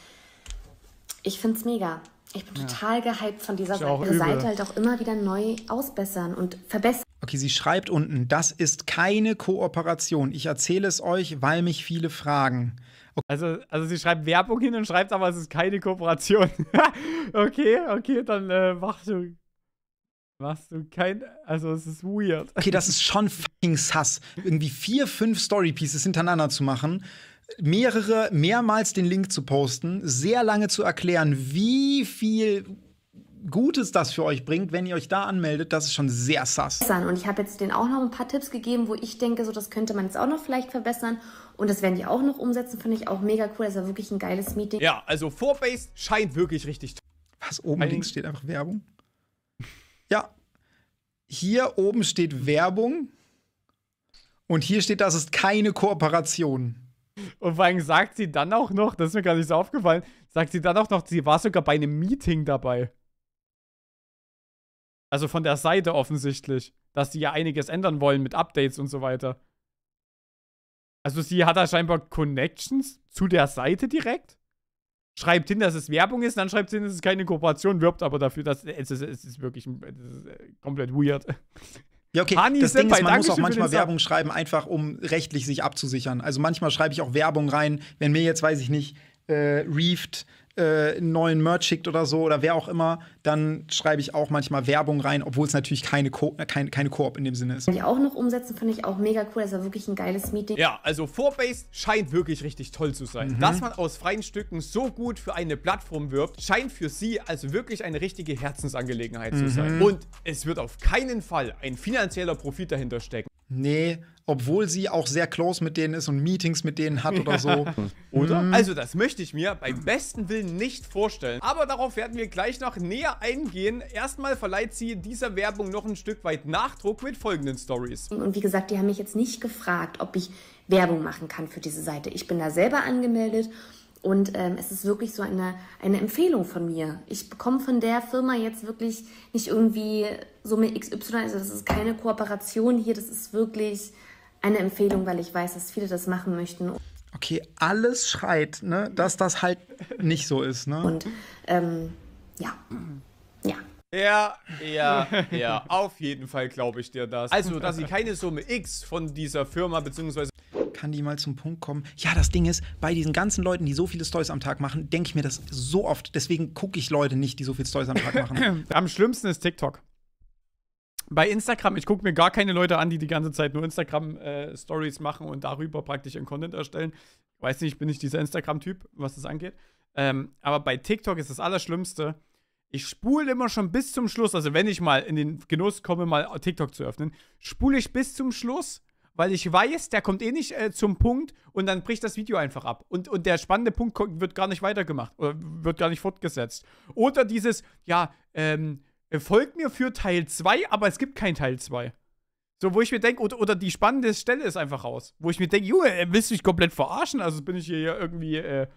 ich finde es mega. Ich bin ja. total gehypt von dieser Seite. Seite halt auch immer wieder neu ausbessern und verbessern. Okay, sie schreibt unten, das ist keine Kooperation. Ich erzähle es euch, weil mich viele fragen. Okay. Also, also sie schreibt Werbung hin und schreibt aber, es ist keine Kooperation. (laughs) okay, okay, dann äh, mach du. Machst du kein. Also, es ist weird. Okay, das (laughs) ist schon fucking sass. Irgendwie vier, fünf Storypieces hintereinander zu machen mehrere, mehrmals den Link zu posten, sehr lange zu erklären, wie viel Gutes das für euch bringt, wenn ihr euch da anmeldet, das ist schon sehr sass. Und ich habe jetzt denen auch noch ein paar Tipps gegeben, wo ich denke, so das könnte man jetzt auch noch vielleicht verbessern. Und das werden die auch noch umsetzen, finde ich auch mega cool. Das war wirklich ein geiles Meeting. Ja, also Vorbase scheint wirklich richtig. Was oben ein links steht einfach Werbung? Ja. Hier oben steht Werbung. Und hier steht, das ist keine Kooperation. Und vor allem sagt sie dann auch noch, das ist mir gar nicht so aufgefallen, sagt sie dann auch noch, sie war sogar bei einem Meeting dabei. Also von der Seite offensichtlich, dass sie ja einiges ändern wollen mit Updates und so weiter. Also sie hat da scheinbar Connections zu der Seite direkt. Schreibt hin, dass es Werbung ist, dann schreibt sie hin, dass es keine Kooperation wirbt, aber dafür, dass es, es, es ist wirklich es ist äh, komplett weird. Ja, okay. Hani das Ding ist, man muss auch manchmal Werbung schreiben, einfach um rechtlich sich abzusichern. Also manchmal schreibe ich auch Werbung rein, wenn mir jetzt, weiß ich nicht, äh, Reefed äh, einen neuen Merch schickt oder so oder wer auch immer, dann schreibe ich auch manchmal Werbung rein, obwohl es natürlich keine, Ko äh, keine, keine Koop in dem Sinne ist. Kann ich auch noch umsetzen, finde ich auch mega cool. Das war wirklich ein geiles Meeting. Ja, also Forbase scheint wirklich richtig toll zu sein. Mhm. Dass man aus freien Stücken so gut für eine Plattform wirbt, scheint für sie also wirklich eine richtige Herzensangelegenheit mhm. zu sein. Und es wird auf keinen Fall ein finanzieller Profit dahinter stecken. Nee, obwohl sie auch sehr close mit denen ist und Meetings mit denen hat oder so. (laughs) oder? Mhm. Also das möchte ich mir beim besten Willen nicht vorstellen. Aber darauf werden wir gleich noch näher eingehen. Erstmal verleiht sie dieser Werbung noch ein Stück weit Nachdruck mit folgenden Stories. Und wie gesagt, die haben mich jetzt nicht gefragt, ob ich Werbung machen kann für diese Seite. Ich bin da selber angemeldet. Und ähm, es ist wirklich so eine, eine Empfehlung von mir. Ich bekomme von der Firma jetzt wirklich nicht irgendwie Summe so XY, also das ist keine Kooperation hier, das ist wirklich eine Empfehlung, weil ich weiß, dass viele das machen möchten. Okay, alles schreit, ne? dass das halt nicht so ist. Ne? Und ähm, ja, ja. Ja, ja, ja. (laughs) Auf jeden Fall glaube ich dir das. Also, dass sie keine Summe X von dieser Firma bzw. Kann die mal zum Punkt kommen? Ja, das Ding ist, bei diesen ganzen Leuten, die so viele Stories am Tag machen, denke ich mir das so oft. Deswegen gucke ich Leute nicht, die so viele Stories am Tag machen. (laughs) am schlimmsten ist TikTok bei Instagram, ich gucke mir gar keine Leute an, die die ganze Zeit nur Instagram-Stories äh, machen und darüber praktisch ihren Content erstellen. Weiß nicht, ich bin nicht dieser Instagram-Typ, was das angeht. Ähm, aber bei TikTok ist das Allerschlimmste. Ich spule immer schon bis zum Schluss, also wenn ich mal in den Genuss komme, mal TikTok zu öffnen, spule ich bis zum Schluss, weil ich weiß, der kommt eh nicht äh, zum Punkt und dann bricht das Video einfach ab. Und, und der spannende Punkt wird gar nicht weitergemacht oder wird gar nicht fortgesetzt. Oder dieses, ja, ähm, äh, folgt mir für Teil 2, aber es gibt kein Teil 2. So, wo ich mir denke, oder, oder die spannende Stelle ist einfach raus. Wo ich mir denke, Junge, äh, willst du mich komplett verarschen? Also bin ich hier ja irgendwie äh,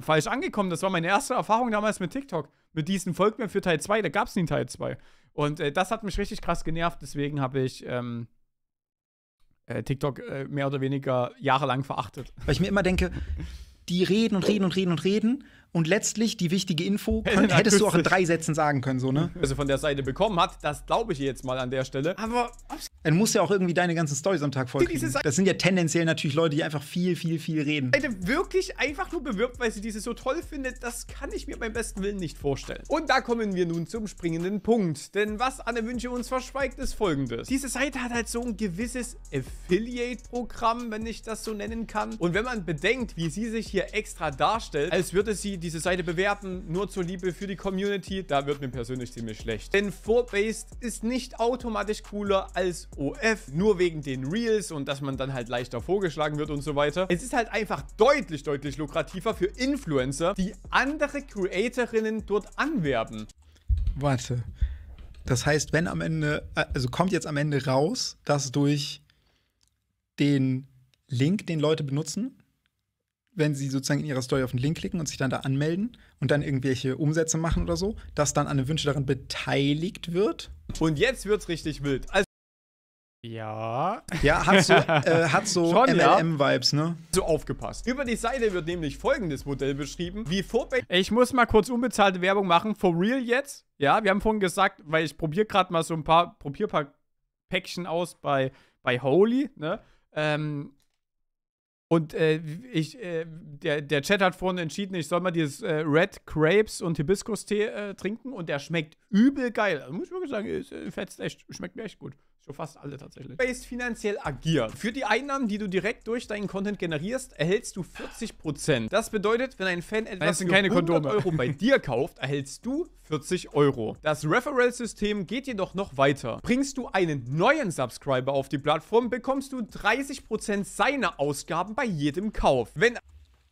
falsch angekommen. Das war meine erste Erfahrung damals mit TikTok. Mit diesem folgt mir für Teil 2, da gab es nie Teil 2. Und äh, das hat mich richtig krass genervt, deswegen habe ich ähm, äh, TikTok äh, mehr oder weniger jahrelang verachtet. Weil ich mir immer denke, die reden und reden und reden und reden und letztlich die wichtige Info (laughs) konnt, hättest du auch in drei Sätzen sagen können, so, ne? Also von der Seite bekommen hat, das glaube ich jetzt mal an der Stelle. Aber. Dann musst ja auch irgendwie deine ganzen Stories am Tag vollkriegen. Das sind ja tendenziell natürlich Leute, die einfach viel, viel, viel reden. Seite wirklich einfach nur bewirbt, weil sie diese so toll findet, das kann ich mir beim besten Willen nicht vorstellen. Und da kommen wir nun zum springenden Punkt. Denn was Anne Wünsche uns verschweigt, ist folgendes. Diese Seite hat halt so ein gewisses Affiliate-Programm, wenn ich das so nennen kann. Und wenn man bedenkt, wie sie sich hier extra darstellt, als würde sie diese Seite bewerben, nur zur Liebe für die Community, da wird mir persönlich ziemlich schlecht. Denn Vorbased ist nicht automatisch cooler als OF, nur wegen den Reels und dass man dann halt leichter vorgeschlagen wird und so weiter. Es ist halt einfach deutlich, deutlich lukrativer für Influencer, die andere Creatorinnen dort anwerben. Warte. Das heißt, wenn am Ende, äh, also kommt jetzt am Ende raus, dass durch den Link, den Leute benutzen, wenn sie sozusagen in ihrer Story auf den Link klicken und sich dann da anmelden und dann irgendwelche Umsätze machen oder so, dass dann an den Wünschen daran beteiligt wird. Und jetzt wird's richtig wild. Also ja. Ja, hat so, äh, (laughs) so MLM-Vibes, ne? So aufgepasst. Über die Seite wird nämlich folgendes Modell beschrieben, wie Vorbank... Ich muss mal kurz unbezahlte Werbung machen, for real jetzt. Ja, wir haben vorhin gesagt, weil ich probiere gerade mal so ein paar, probier Päckchen aus bei, bei Holy, ne? Ähm, und äh, ich, äh, der, der Chat hat vorhin entschieden, ich soll mal dieses äh, Red Crepes und Hibiskus-Tee äh, trinken und der schmeckt übel geil. Also muss ich wirklich sagen, es, äh, fetzt echt, schmeckt mir echt gut. Schon fast alle tatsächlich. Based finanziell agiert. Für die Einnahmen, die du direkt durch deinen Content generierst, erhältst du 40%. Das bedeutet, wenn ein Fan etwas für keine 100 Kondome. Euro bei dir kauft, erhältst du 40 Euro. Das Referral-System geht jedoch noch weiter. Bringst du einen neuen Subscriber auf die Plattform, bekommst du 30% seiner Ausgaben bei jedem Kauf. Wenn...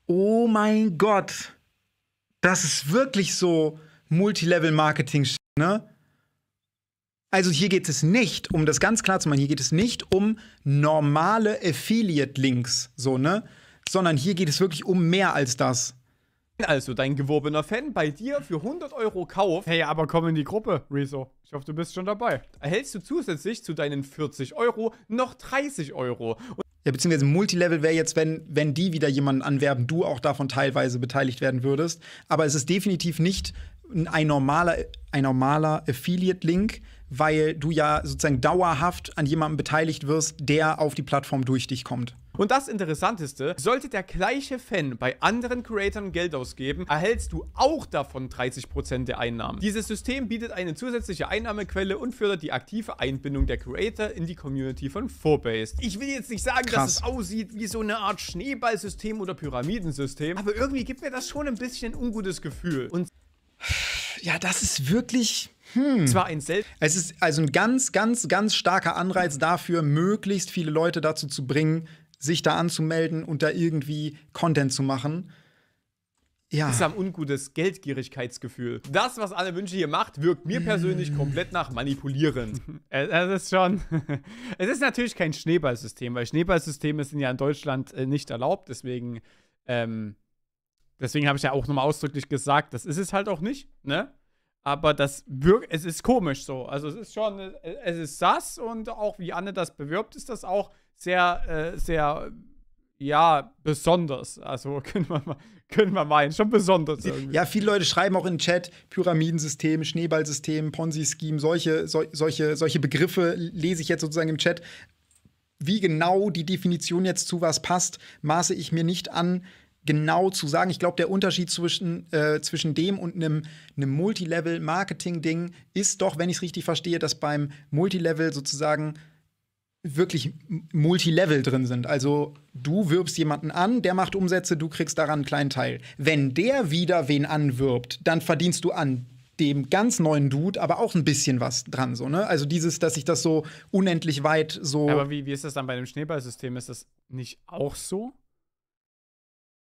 Oh mein Gott. Das ist wirklich so Multilevel-Marketing, ne? Also hier geht es nicht, um das ganz klar zu machen, hier geht es nicht um normale Affiliate-Links, so, ne? Sondern hier geht es wirklich um mehr als das. Also, dein geworbener Fan bei dir für 100 Euro kauft. Hey, aber komm in die Gruppe, Rezo. Ich hoffe, du bist schon dabei. Erhältst du zusätzlich zu deinen 40 Euro noch 30 Euro. Und ja, beziehungsweise Multilevel wäre jetzt, wenn, wenn die wieder jemanden anwerben, du auch davon teilweise beteiligt werden würdest. Aber es ist definitiv nicht ein normaler, ein normaler Affiliate-Link, weil du ja sozusagen dauerhaft an jemandem beteiligt wirst, der auf die Plattform durch dich kommt. Und das Interessanteste, sollte der gleiche Fan bei anderen Creatoren Geld ausgeben, erhältst du auch davon 30% der Einnahmen. Dieses System bietet eine zusätzliche Einnahmequelle und fördert die aktive Einbindung der Creator in die Community von Furbase. Ich will jetzt nicht sagen, Krass. dass es aussieht wie so eine Art Schneeballsystem oder Pyramidensystem, aber irgendwie gibt mir das schon ein bisschen ein ungutes Gefühl. Und ja, das ist wirklich. Hm. Zwar ein Sel es ist also ein ganz, ganz, ganz starker Anreiz dafür, möglichst viele Leute dazu zu bringen, sich da anzumelden und da irgendwie Content zu machen. Ja. Ist ein ungutes Geldgierigkeitsgefühl. Das, was alle Wünsche hier macht, wirkt mir persönlich komplett nach manipulierend. (laughs) Es ist schon. (laughs) es ist natürlich kein Schneeballsystem, weil Schneeballsysteme sind ja in Deutschland äh, nicht erlaubt. Deswegen ähm, Deswegen habe ich ja auch nochmal ausdrücklich gesagt, das ist es halt auch nicht, ne? Aber das wirkt, es ist komisch so. Also es ist schon, es ist sass und auch wie Anne das bewirbt, ist das auch sehr, äh, sehr, ja, besonders. Also (laughs) können wir, mal, können wir meinen, schon besonders irgendwie. Ja, viele Leute schreiben auch in Chat Pyramidensystem, Schneeballsystem, Ponzi-Scheme, solche, so, solche, solche Begriffe lese ich jetzt sozusagen im Chat. Wie genau die Definition jetzt zu was passt, maße ich mir nicht an, genau zu sagen. Ich glaube, der Unterschied zwischen, äh, zwischen dem und einem, einem Multilevel-Marketing-Ding ist doch, wenn ich es richtig verstehe, dass beim Multilevel sozusagen wirklich Multilevel drin sind. Also du wirbst jemanden an, der macht Umsätze, du kriegst daran einen kleinen Teil. Wenn der wieder wen anwirbt, dann verdienst du an dem ganz neuen Dude aber auch ein bisschen was dran. So, ne? Also dieses, dass ich das so unendlich weit so. Aber wie, wie ist das dann bei dem Schneeballsystem? Ist das nicht auch so?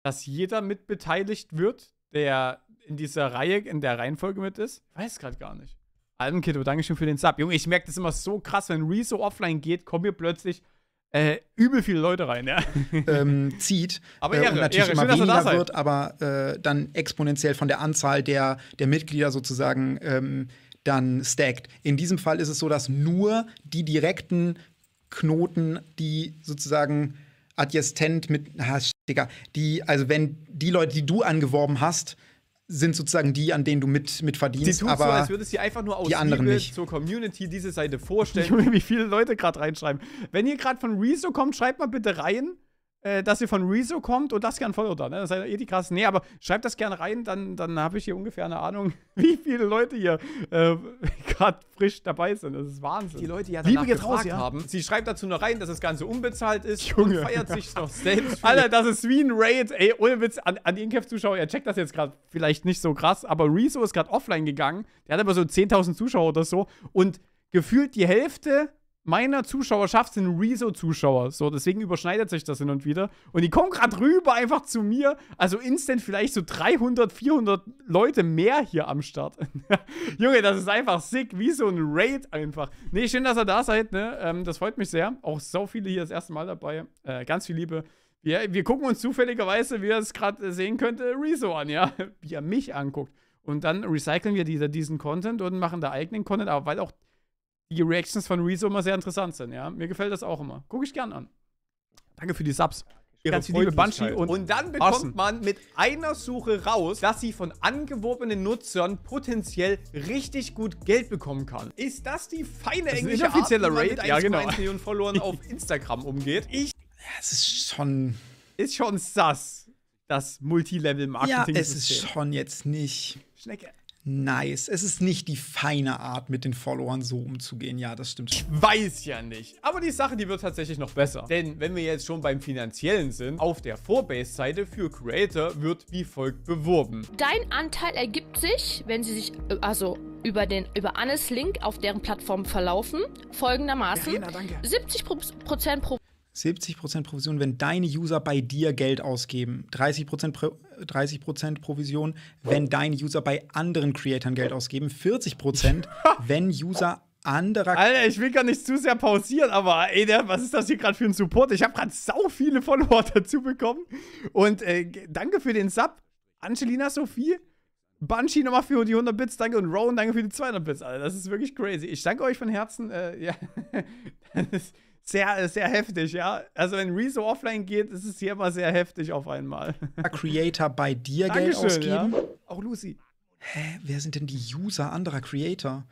dass jeder mitbeteiligt wird, der in dieser Reihe, in der Reihenfolge mit ist? Ich weiß gerade gar nicht. danke schön für den Sub. Junge, ich merke das immer so krass, wenn Rezo offline geht, kommen hier plötzlich äh, übel viele Leute rein, ja. (laughs) Ähm, zieht. Aber Ehre, äh, und natürlich Ehre. immer weniger da wird, aber äh, dann exponentiell von der Anzahl der, der Mitglieder sozusagen ähm, dann stackt. In diesem Fall ist es so, dass nur die direkten Knoten, die sozusagen adjacent mit, na, Digga, die, also wenn die Leute, die du angeworben hast, sind sozusagen die, an denen du mit, mit verdienst. Sie tut aber so, als würdest du einfach nur aus die anderen Liebe nicht. zur Community diese Seite vorstellen. Ich (laughs) Junge, wie viele Leute gerade reinschreiben. Wenn ihr gerade von Rezo kommt, schreibt mal bitte rein, äh, dass ihr von Rezo kommt und das gern ein Follow Ne? Das seid ja eh die krassen. Nee, aber schreibt das gerne rein, dann, dann habe ich hier ungefähr eine Ahnung, (laughs) wie viele Leute hier äh, gerade (laughs) frisch dabei sind. Das ist Wahnsinn. Die Leute, die ja Liebe geht haben. Sie schreibt dazu noch rein, dass das Ganze unbezahlt ist (laughs) Junge. und feiert sich doch selbst. Alter, das ist wie ein Raid. Ey, ohne Witz, an, an die Inkev-Zuschauer, ihr checkt das jetzt gerade vielleicht nicht so krass, aber Rezo ist gerade offline gegangen. Der hat aber so 10.000 Zuschauer oder so und gefühlt die Hälfte meiner Zuschauerschaft sind Rezo-Zuschauer. So, deswegen überschneidet sich das hin und wieder. Und die kommen gerade rüber einfach zu mir. Also instant vielleicht so 300, 400 Leute mehr hier am Start. (laughs) Junge, das ist einfach sick. Wie so ein Raid einfach. Nee, schön, dass ihr da seid, ne? Ähm, das freut mich sehr. Auch so viele hier das erste Mal dabei. Äh, ganz viel Liebe. Wir, wir gucken uns zufälligerweise, wie ihr es gerade sehen könnt, äh, Rezo an, ja? (laughs) Wie er mich anguckt. Und dann recyceln wir die, diesen Content und machen da eigenen Content. Aber weil auch die Reactions von Rezo immer sehr interessant sind, ja. Mir gefällt das auch immer. Gucke ich gern an. Danke für die Subs. Ganz liebe Banshee und, und dann bekommt awesome. man mit einer Suche raus, dass sie von angeworbenen Nutzern potenziell richtig gut Geld bekommen kann. Ist das die feine das englische ist offizielle Art, Rate? Ja, genau. Millionen Followern (laughs) auf Instagram umgeht. Ich. Es ist schon. Ist schon sass. Das Multilevel-Marketing. Ja, es ist schon jetzt nicht. Schnecke nice. Es ist nicht die feine Art, mit den Followern so umzugehen. Ja, das stimmt. Ich weiß ja nicht. Aber die Sache, die wird tatsächlich noch besser. Denn wenn wir jetzt schon beim Finanziellen sind, auf der Vorbase-Seite für Creator wird wie folgt beworben. Dein Anteil ergibt sich, wenn sie sich, äh, also über, den, über Annes Link auf deren Plattform verlaufen, folgendermaßen. Ja, Rena, 70 pro 70% Provision, wenn deine User bei dir Geld ausgeben. 30% Pro 30% Provision, wenn deine User bei anderen Creatern Geld ausgeben, 40%, (laughs) wenn User anderer. Alter, ich will gar nicht zu sehr pausieren, aber ey, der, was ist das hier gerade für ein Support? Ich habe gerade sau viele Follower (laughs) dazu bekommen. Und äh, danke für den Sub, Angelina Sophie. Banshee nochmal für die 100 Bits, danke. Und Rowan, danke für die 200 Bits, Alter. Das ist wirklich crazy. Ich danke euch von Herzen. Äh, ja. (laughs) das ist sehr, äh, sehr heftig, ja. Also wenn Rezo offline geht, ist es hier immer sehr heftig auf einmal. (laughs) Creator bei dir Geld ausgeben. Ja. Auch Lucy. Hä? Wer sind denn die User anderer Creator?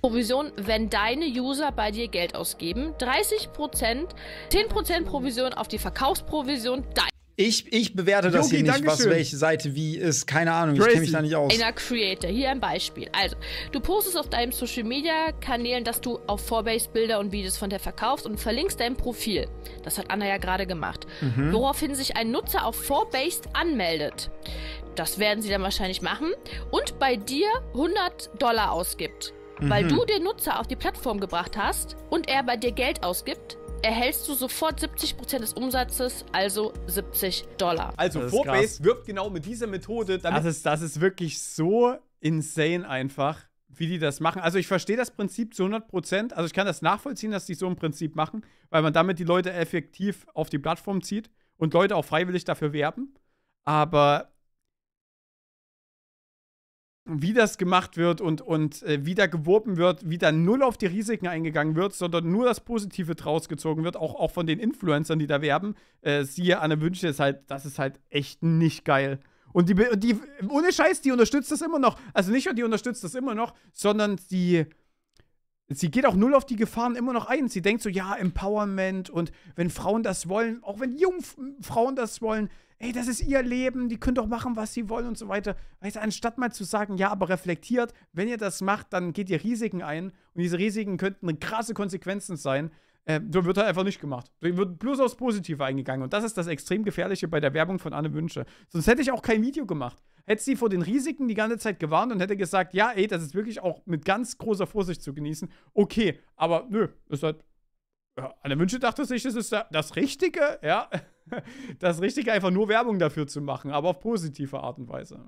Provision, wenn deine User bei dir Geld ausgeben, 30%, 10% Provision auf die Verkaufsprovision deiner ich, ich bewerte das Jogi, hier nicht, Dankeschön. was welche Seite wie ist. Keine Ahnung, Crazy. ich kenne mich da nicht aus. Inner Creator, hier ein Beispiel. Also, du postest auf deinen Social Media Kanälen, dass du auf Forbase Bilder und Videos von dir verkaufst und verlinkst dein Profil. Das hat Anna ja gerade gemacht. Mhm. Woraufhin sich ein Nutzer auf Forbase anmeldet. Das werden sie dann wahrscheinlich machen. Und bei dir 100 Dollar ausgibt. Mhm. Weil du den Nutzer auf die Plattform gebracht hast und er bei dir Geld ausgibt, erhältst du sofort 70% des Umsatzes, also 70 Dollar. Also Vorbase wirkt genau mit dieser Methode. das, ist, das ist wirklich so insane einfach wie die das machen. Also ich verstehe das Prinzip zu 100 Also ich kann das nachvollziehen, dass die so ein Prinzip machen, weil man damit die Leute effektiv auf die Plattform zieht und Leute auch freiwillig dafür werben. Aber wie das gemacht wird und, und äh, wie da geworben wird, wie da null auf die Risiken eingegangen wird, sondern nur das Positive draus gezogen wird, auch, auch von den Influencern, die da werben. Äh, siehe Anne Wünsche ist halt, das ist halt echt nicht geil. Und die, und die, ohne Scheiß, die unterstützt das immer noch. Also nicht nur die unterstützt das immer noch, sondern die sie geht auch null auf die Gefahren immer noch ein. Sie denkt so, ja, Empowerment und wenn Frauen das wollen, auch wenn Jungfrauen das wollen, ey, das ist ihr Leben, die können doch machen, was sie wollen und so weiter. Weißt du, anstatt mal zu sagen, ja, aber reflektiert, wenn ihr das macht, dann geht ihr Risiken ein und diese Risiken könnten krasse Konsequenzen sein. Äh, so wird halt einfach nicht gemacht. So wird bloß aufs Positive eingegangen. Und das ist das extrem Gefährliche bei der Werbung von Anne Wünsche. Sonst hätte ich auch kein Video gemacht hätte sie vor den Risiken die ganze Zeit gewarnt und hätte gesagt, ja, ey, das ist wirklich auch mit ganz großer Vorsicht zu genießen. Okay, aber nö, ist halt. Ja, an der Wünsche dachte sich, das ist das Richtige, ja. (laughs) Das Richtige, einfach nur Werbung dafür zu machen, aber auf positive Art und Weise.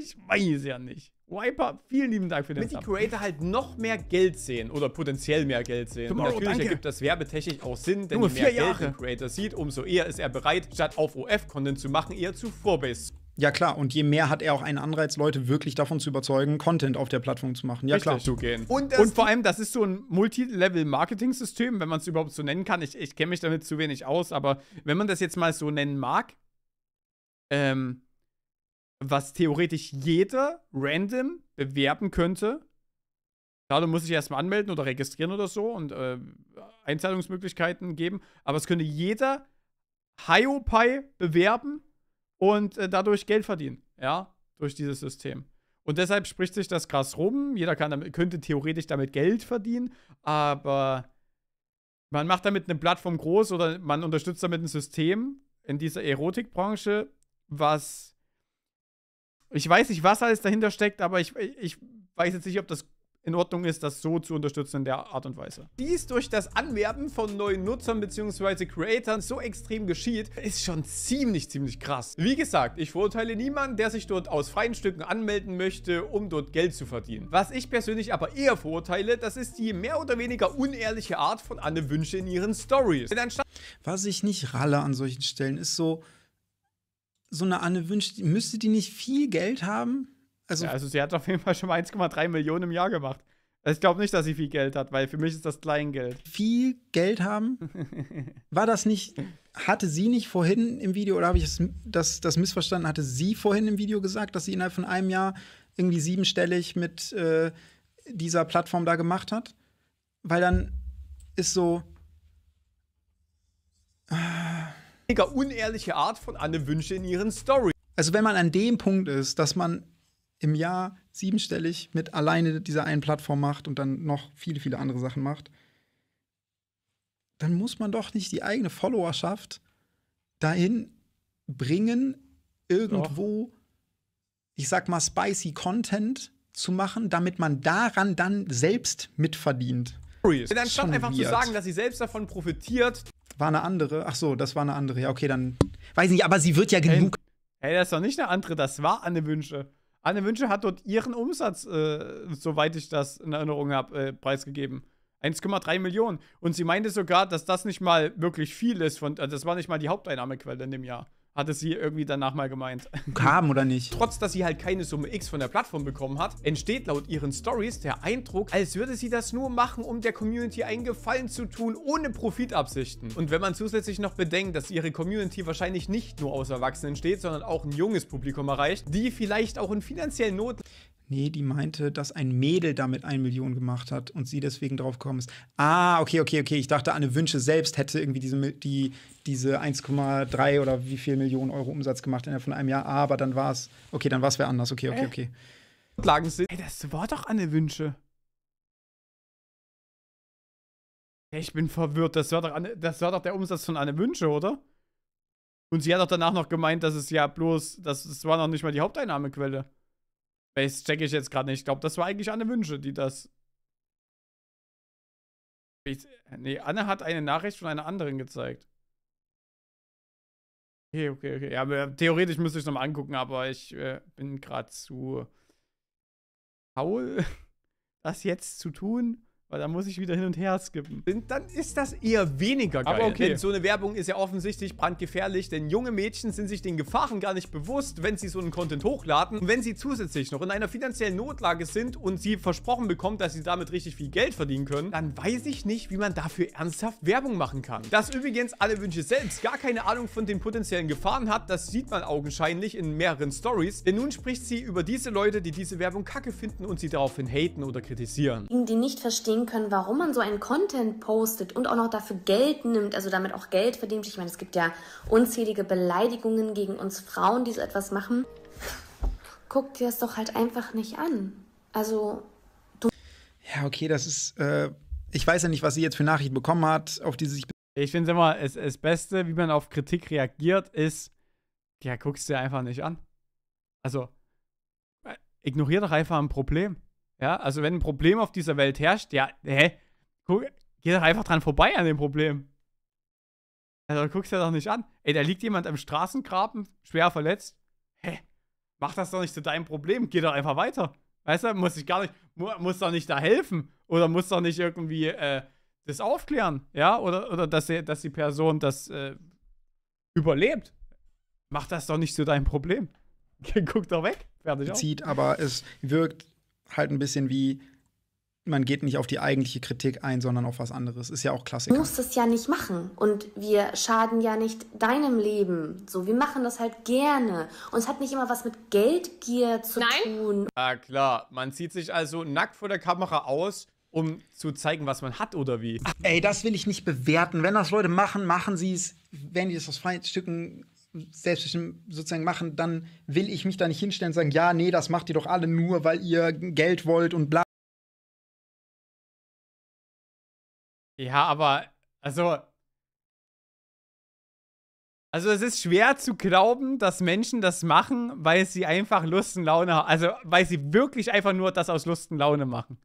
Ich weiß ja nicht. Wiper, vielen lieben Dank für den Damit die Creator halt noch mehr Geld sehen oder potenziell mehr Geld sehen. Tomorrow, natürlich danke. ergibt das werbetechnisch auch Sinn, denn je mehr Geld ein Creator sieht, umso eher ist er bereit, statt auf OF-Content zu machen, eher zu Vorbase ja, klar. Und je mehr hat er auch einen Anreiz, Leute wirklich davon zu überzeugen, Content auf der Plattform zu machen. Ja, Richtig. klar. Zugehen. Und, und, vor allem, das ist so ein Multi-Level-Marketing-System, wenn man es überhaupt so nennen kann. Ich, ich kenne mich damit zu wenig aus, aber wenn man das jetzt mal so nennen mag, ähm, was theoretisch jeder random bewerben könnte, Klar, muss ich erstmal anmelden oder registrieren oder so und äh, Einzahlungsmöglichkeiten geben. Aber es könnte jeder Hiopai bewerben und äh, dadurch Geld verdienen, ja, durch dieses System. Und deshalb spricht sich das krass rum. Jeder kann damit, könnte theoretisch damit Geld verdienen, aber man macht damit eine Plattform groß oder man unterstützt damit ein System in dieser Erotikbranche, was ich weiß nicht, was alles dahinter steckt, aber ich, ich weiß jetzt nicht, ob das in Ordnung ist, das so zu unterstützen in der Art und Weise. Dies durch das Anwerben von neuen Nutzern bzw. Creatern so extrem geschieht, ist schon ziemlich, ziemlich krass. Wie gesagt, ich verurteile niemanden, der sich dort aus freien Stücken anmelden möchte, um dort Geld zu verdienen. Was ich persönlich aber eher verurteile, das ist die mehr oder weniger unehrliche Art von Anne Wünsche in ihren Stories. Was ich nicht ralle an solchen Stellen ist so, so eine Anne Wünsche, müsste die nicht viel Geld haben? Also, ja, also sie hat auf jeden Fall schon mal 1,3 Millionen im Jahr gemacht. Also ich glaube nicht, dass sie viel Geld hat, weil für mich ist das Kleingeld. Viel Geld haben? (laughs) War das nicht, hatte sie nicht vorhin im Video, oder habe ich das, das, missverstanden, hatte sie vorhin im Video gesagt, dass sie innerhalb von einem Jahr irgendwie siebenstellig mit äh, dieser Plattform da gemacht hat? Weil dann ist so. Äh, unehrliche Art von Anne Wünsche in ihren Story. Also wenn man an dem Punkt ist, dass man im Jahr siebenstellig mit alleine dieser einen Plattform macht und dann noch viele, viele andere Sachen macht, dann muss man doch nicht die eigene Followerschaft dahin bringen, irgendwo, doch. ich sag mal, spicy Content zu machen, damit man daran dann selbst mitverdient. Und anstatt einfach weird. zu sagen, dass sie selbst davon profitiert. War eine andere. Ach so, das war eine andere. Ja, okay, dann. Weiß nicht, aber sie wird ja genug. Ey, hey, das ist doch nicht eine andere, das war eine Wünsche. Anne Wünsche hat dort ihren Umsatz, äh, soweit ich das in Erinnerung habe, äh, preisgegeben. 1,3 Millionen. Und sie meinte sogar, dass das nicht mal wirklich viel ist. Von, also das war nicht mal die Haupteinnahmequelle in dem Jahr hatte sie irgendwie danach mal gemeint. (laughs) Kam oder nicht? Trotz, dass sie halt keine Summe X von der Plattform bekommen hat, entsteht laut ihren Stories der Eindruck, als würde sie das nur machen, um der Community einen Gefallen zu tun, ohne Profitabsichten. Und wenn man zusätzlich noch bedenkt, dass ihre Community wahrscheinlich nicht nur aus Erwachsenen steht, sondern auch ein junges Publikum erreicht, die vielleicht auch in finanziellen Not... Nee, die meinte, dass ein Mädel damit ein Million gemacht hat und sie deswegen drauf gekommen ist. Ah, okay, okay, okay. Ich dachte, Anne Wünsche selbst hätte irgendwie diese, die, diese 1,3 oder wie viel Millionen Euro Umsatz gemacht in von einem Jahr. Ah, aber dann war es. Okay, dann war es wer anders. Okay, okay, okay. Lagen sind. Ey, das war doch Anne Wünsche. Ich bin verwirrt. Das war, doch Anne, das war doch der Umsatz von Anne Wünsche, oder? Und sie hat doch danach noch gemeint, dass es ja bloß, das, das war noch nicht mal die Haupteinnahmequelle. Das check ich jetzt gerade nicht. Ich glaube, das war eigentlich Anne Wünsche, die das. Ich, nee, Anne hat eine Nachricht von einer anderen gezeigt. Okay, okay, okay. Ja, theoretisch müsste ich es nochmal angucken, aber ich äh, bin gerade zu faul, (laughs) das jetzt zu tun. Weil da muss ich wieder hin und her skippen. Dann ist das eher weniger geil. Aber okay. Denn so eine Werbung ist ja offensichtlich brandgefährlich, denn junge Mädchen sind sich den Gefahren gar nicht bewusst, wenn sie so einen Content hochladen. Und wenn sie zusätzlich noch in einer finanziellen Notlage sind und sie versprochen bekommt, dass sie damit richtig viel Geld verdienen können, dann weiß ich nicht, wie man dafür ernsthaft Werbung machen kann. Dass übrigens alle Wünsche selbst gar keine Ahnung von den potenziellen Gefahren hat, das sieht man augenscheinlich in mehreren Stories. Denn nun spricht sie über diese Leute, die diese Werbung kacke finden und sie daraufhin haten oder kritisieren. Die nicht verstehen, verstehen können, warum man so einen Content postet und auch noch dafür Geld nimmt, also damit auch Geld verdient. Ich meine, es gibt ja unzählige Beleidigungen gegen uns Frauen, die so etwas machen. Guck dir das doch halt einfach nicht an. Also, du. Ja, okay, das ist. Äh, ich weiß ja nicht, was sie jetzt für Nachrichten bekommen hat, auf die sie sich. Ich finde immer, es, das Beste, wie man auf Kritik reagiert, ist, ja, guckst dir einfach nicht an. Also, äh, ignorier doch einfach ein Problem. Ja, also wenn ein Problem auf dieser Welt herrscht, ja, hä? Guck, geh doch einfach dran vorbei an dem Problem. Also guckst du doch nicht an. Ey, da liegt jemand im Straßengraben, schwer verletzt. Hä? Mach das doch nicht zu deinem Problem, geh doch einfach weiter. Weißt du, muss ich gar nicht, muss doch nicht da helfen. Oder muss doch nicht irgendwie äh, das aufklären, ja? Oder, oder dass, die, dass die Person das äh, überlebt. Mach das doch nicht zu deinem Problem. (laughs) Guck doch weg. Fertig. Zieht, aber es wirkt halt ein bisschen wie, man geht nicht auf die eigentliche Kritik ein, sondern auf was anderes. Ist ja auch Klassiker. Du musst es ja nicht machen. Und wir schaden ja nicht deinem Leben. So, wir machen das halt gerne. Und es hat nicht immer was mit Geldgier zu Nein. tun. Ah, klar. Man zieht sich also nackt vor der Kamera aus, um zu zeigen, was man hat oder wie. Ach, ey, das will ich nicht bewerten. Wenn das Leute machen, machen sie es. Wenn die das aus freien Stücken selbstbestimmt sozusagen machen, dann will ich mich da nicht hinstellen und sagen, ja, nee, das macht ihr doch alle nur, weil ihr Geld wollt und bla. Ja, aber, also. Also es ist schwer zu glauben, dass Menschen das machen, weil sie einfach Lust und Laune haben. Also weil sie wirklich einfach nur das aus Lust und Laune machen.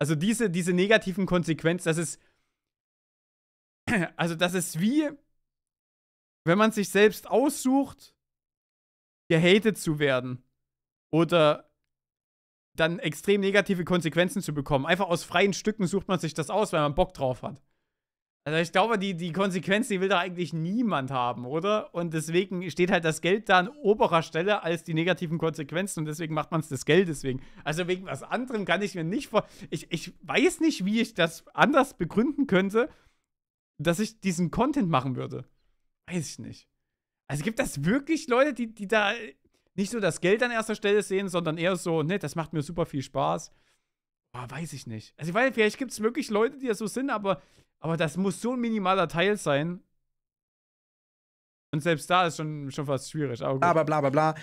Also diese, diese negativen Konsequenzen, das ist. (clears throat) Also das ist wie wenn man sich selbst aussucht, gehatet zu werden oder dann extrem negative Konsequenzen zu bekommen. Einfach aus freien Stücken sucht man sich das aus, weil man Bock drauf hat. Also ich glaube, die, die Konsequenz, die will da eigentlich niemand haben, oder? Und deswegen steht halt das Geld da an oberer Stelle als die negativen Konsequenzen und deswegen macht man es das Geld deswegen. Also wegen was anderem kann ich mir nicht vor... Ich, ich weiß nicht, wie ich das anders begründen könnte, dass ich diesen Content machen würde. Weiß ich nicht. Also gibt das wirklich Leute, die, die da nicht so das Geld an erster Stelle sehen, sondern eher so, ne, das macht mir super viel Spaß. Boah, weiß ich nicht. Also ich weiß, vielleicht gibt es wirklich Leute, die das so sind, aber, aber das muss so ein minimaler Teil sein. Und selbst da ist schon, schon fast schwierig. Aber, bla bla bla bla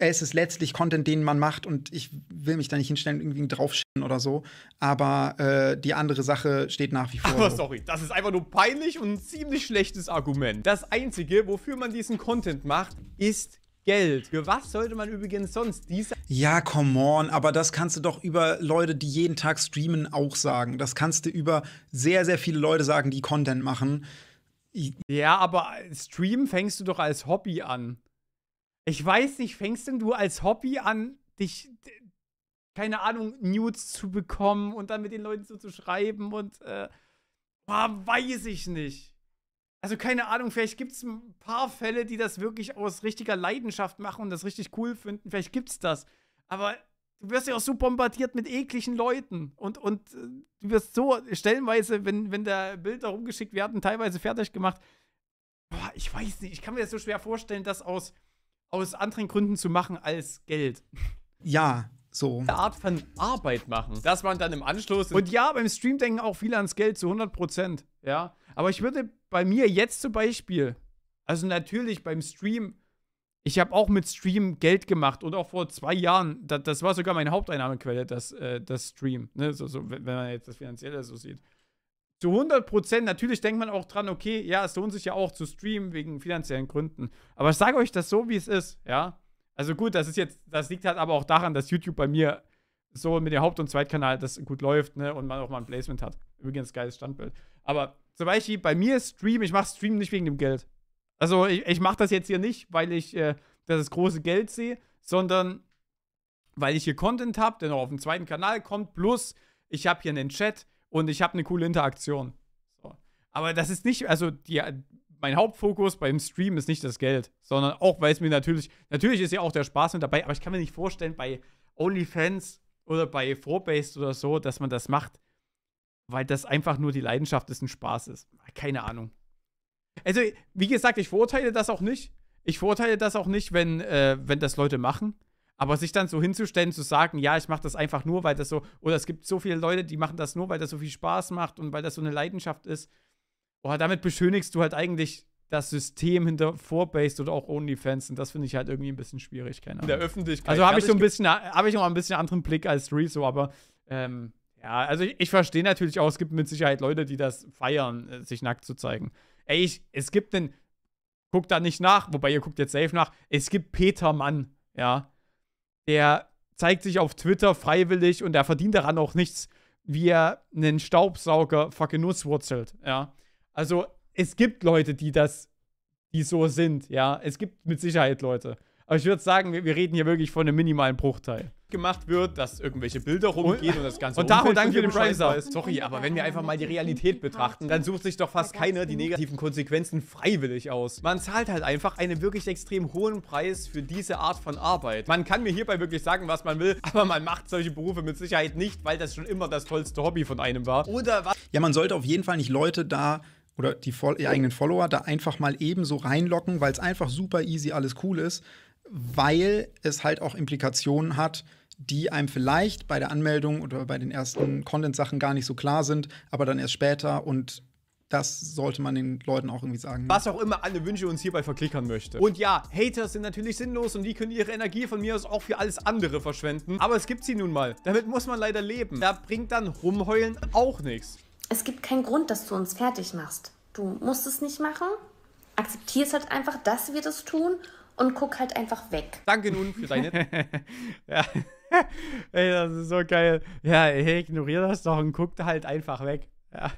es ist letztlich Content, den man macht und ich will mich da nicht hinstellen irgendwie draufschicken oder so. Aber äh, die andere Sache steht nach wie vor. Aber sorry, das ist einfach nur peinlich und ein ziemlich schlechtes Argument. Das Einzige, wofür man diesen Content macht, ist Geld. Für was sollte man übrigens sonst diese... Ja, come on, aber das kannst du doch über Leute, die jeden Tag streamen, auch sagen. Das kannst du über sehr, sehr viele Leute sagen, die Content machen. Ja, aber Stream fängst du doch als Hobby an. Ich weiß nicht, fängst denn du als Hobby an, dich, keine Ahnung, Nudes zu bekommen und dann mit den Leuten so zu schreiben und, äh, boah, weiß ich nicht. Also keine Ahnung, vielleicht gibt es ein paar Fälle, die das wirklich aus richtiger Leidenschaft machen und das richtig cool finden. Vielleicht gibt's das. Aber du wirst ja auch so bombardiert mit ekligen Leuten. Und, und äh, du wirst so stellenweise, wenn, wenn da Bilder rumgeschickt werden, teilweise fertig gemacht. Boah, ich weiß nicht, ich kann mir das so schwer vorstellen, dass aus aus anderen Gründen zu machen als Geld. Ja, so. Eine Art von Arbeit machen. Dass man dann im Anschluss. Und ja, beim Stream denken auch viele ans Geld zu 100 Prozent. Ja. Aber ich würde bei mir jetzt zum Beispiel, also natürlich beim Stream, ich habe auch mit Stream Geld gemacht und auch vor zwei Jahren, das, das war sogar meine Haupteinnahmequelle, das, äh, das Stream. Ne? So, so, wenn man jetzt das Finanzielle so sieht zu 100 Prozent. Natürlich denkt man auch dran, okay, ja, es lohnt sich ja auch zu streamen wegen finanziellen Gründen. Aber ich sage euch das so, wie es ist, ja. Also gut, das ist jetzt, das liegt halt aber auch daran, dass YouTube bei mir so mit dem Haupt- und Zweitkanal das gut läuft, ne, und man auch mal ein Placement hat. Übrigens geiles Standbild. Aber zum Beispiel bei mir Stream, ich mache Stream nicht wegen dem Geld. Also ich, ich mache das jetzt hier nicht, weil ich äh, das große Geld sehe, sondern weil ich hier Content habe, der noch auf den zweiten Kanal kommt, plus ich habe hier einen Chat, und ich habe eine coole Interaktion. So. Aber das ist nicht, also die, mein Hauptfokus beim Stream ist nicht das Geld, sondern auch, weil es mir natürlich, natürlich ist ja auch der Spaß mit dabei, aber ich kann mir nicht vorstellen, bei OnlyFans oder bei Vorbase oder so, dass man das macht, weil das einfach nur die Leidenschaft ist und Spaß ist. Keine Ahnung. Also, wie gesagt, ich verurteile das auch nicht. Ich verurteile das auch nicht, wenn, äh, wenn das Leute machen. Aber sich dann so hinzustellen, zu sagen, ja, ich mache das einfach nur, weil das so, oder es gibt so viele Leute, die machen das nur, weil das so viel Spaß macht und weil das so eine Leidenschaft ist. Boah, damit beschönigst du halt eigentlich das System hinter Vorbase oder auch OnlyFans und das finde ich halt irgendwie ein bisschen schwierig, keine Ahnung. In der Öffentlichkeit. Also habe ich so ein bisschen, habe ich noch ein bisschen anderen Blick als Rezo, aber ähm, ja, also ich, ich verstehe natürlich auch, es gibt mit Sicherheit Leute, die das feiern, äh, sich nackt zu zeigen. Ey, ich, es gibt einen, guckt da nicht nach, wobei ihr guckt jetzt safe nach, es gibt Peter Mann, ja, der zeigt sich auf Twitter freiwillig und er verdient daran auch nichts, wie er einen Staubsauger fucking nusswurzelt, ja. Also, es gibt Leute, die das, die so sind, ja. Es gibt mit Sicherheit Leute. Aber ich würde sagen, wir, wir reden hier wirklich von einem minimalen Bruchteil gemacht wird, dass irgendwelche Bilder rumgehen und, das Ganze Und darum danke für den Preispreis. Sorry, aber wenn wir einfach mal die Realität betrachten, dann sucht sich doch fast keiner die negativen Konsequenzen freiwillig aus. Man zahlt halt einfach einen wirklich extrem hohen Preis für diese Art von Arbeit. Man kann mir hierbei wirklich sagen, was man will, aber man macht solche Berufe mit Sicherheit nicht, weil das schon immer das tollste Hobby von einem war. Oder was? Ja, man sollte auf jeden Fall nicht Leute da oder die, die eigenen Follower da einfach mal eben so reinlocken, weil es einfach super easy alles cool ist, weil es halt auch Implikationen hat, die einem vielleicht bei der Anmeldung oder bei den ersten Content-Sachen gar nicht so klar sind, aber dann erst später und das sollte man den Leuten auch irgendwie sagen. Ne? Was auch immer alle Wünsche uns hierbei verklickern möchte. Und ja, Haters sind natürlich sinnlos und die können ihre Energie von mir aus auch für alles andere verschwenden. Aber es gibt sie nun mal. Damit muss man leider leben. Da bringt dann Rumheulen auch nichts. Es gibt keinen Grund, dass du uns fertig machst. Du musst es nicht machen. Akzeptierst halt einfach, dass wir das tun und guck halt einfach weg. Danke nun für deine... ja. (laughs) (laughs) (laughs) Ey, das ist so geil. Ja, hey, ignorier das doch und guck halt einfach weg. Ja.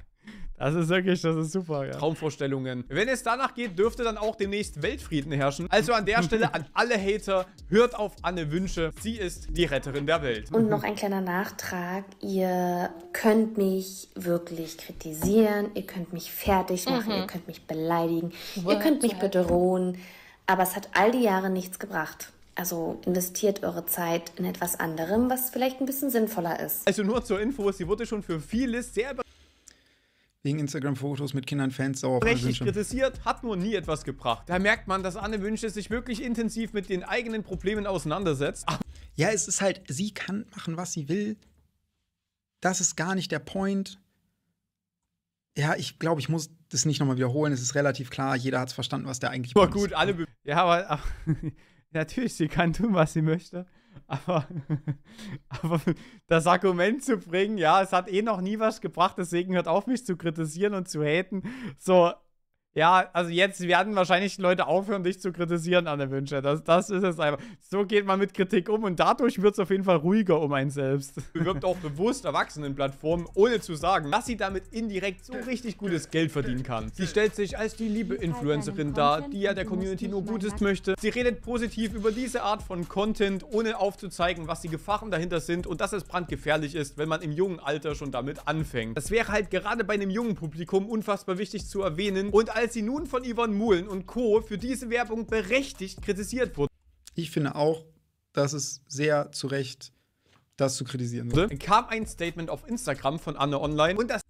Das ist wirklich, das ist super, ja. Traumvorstellungen. Wenn es danach geht, dürfte dann auch demnächst Weltfrieden herrschen. Also an der Stelle an alle Hater, hört auf Anne Wünsche. Sie ist die Retterin der Welt. Und noch ein kleiner Nachtrag. Ihr könnt mich wirklich kritisieren, ihr könnt mich fertig machen, mhm. ihr könnt mich beleidigen, What? ihr könnt mich bedrohen. Aber es hat all die Jahre nichts gebracht. Also investiert eure Zeit in etwas anderem, was vielleicht ein bisschen sinnvoller ist. Also nur zur Info, sie wurde schon für vieles sehr Wegen Instagram-Fotos mit Kindern Fans sauer Richtig kritisiert, hat nur nie etwas gebracht. Da merkt man, dass Anne Wünsche sich wirklich intensiv mit den eigenen Problemen auseinandersetzt. Ja, es ist halt, sie kann machen, was sie will. Das ist gar nicht der Point. Ja, ich glaube, ich muss das nicht nochmal wiederholen. Es ist relativ klar, jeder hat es verstanden, was der eigentlich war. gut, alle. Be Ja, aber. (laughs) Natürlich, sie kann tun, was sie möchte. Aber, (laughs) aber das Argument zu bringen, ja, es hat eh noch nie was gebracht, deswegen hört auf, mich zu kritisieren und zu haten. So, ja, also jetzt werden wahrscheinlich Leute aufhören, dich zu kritisieren, Anne Wünsche. Das, das ist es einfach. So geht man mit Kritik um und dadurch wird es auf jeden Fall ruhiger um einen selbst. (laughs) Bewirbt auch bewusst Erwachsenenplattformen, ohne zu sagen, dass sie damit indirekt so richtig gutes Geld verdienen kann. Sie stellt sich als die liebe Influencerin dar, die ja der Community nur Gutes möchte. Sie redet positiv über diese Art von Content, ohne aufzuzeigen, was die Gefahren dahinter sind und dass es brandgefährlich ist, wenn man im jungen Alter schon damit anfängt. Das wäre halt gerade bei einem jungen Publikum unfassbar wichtig zu erwähnen und als als sie nun von Yvonne Muhlen und Co. für diese Werbung berechtigt kritisiert wurden. Ich finde auch, dass es sehr zu Recht das zu kritisieren wurde. kam ein Statement auf Instagram von Anne Online und das.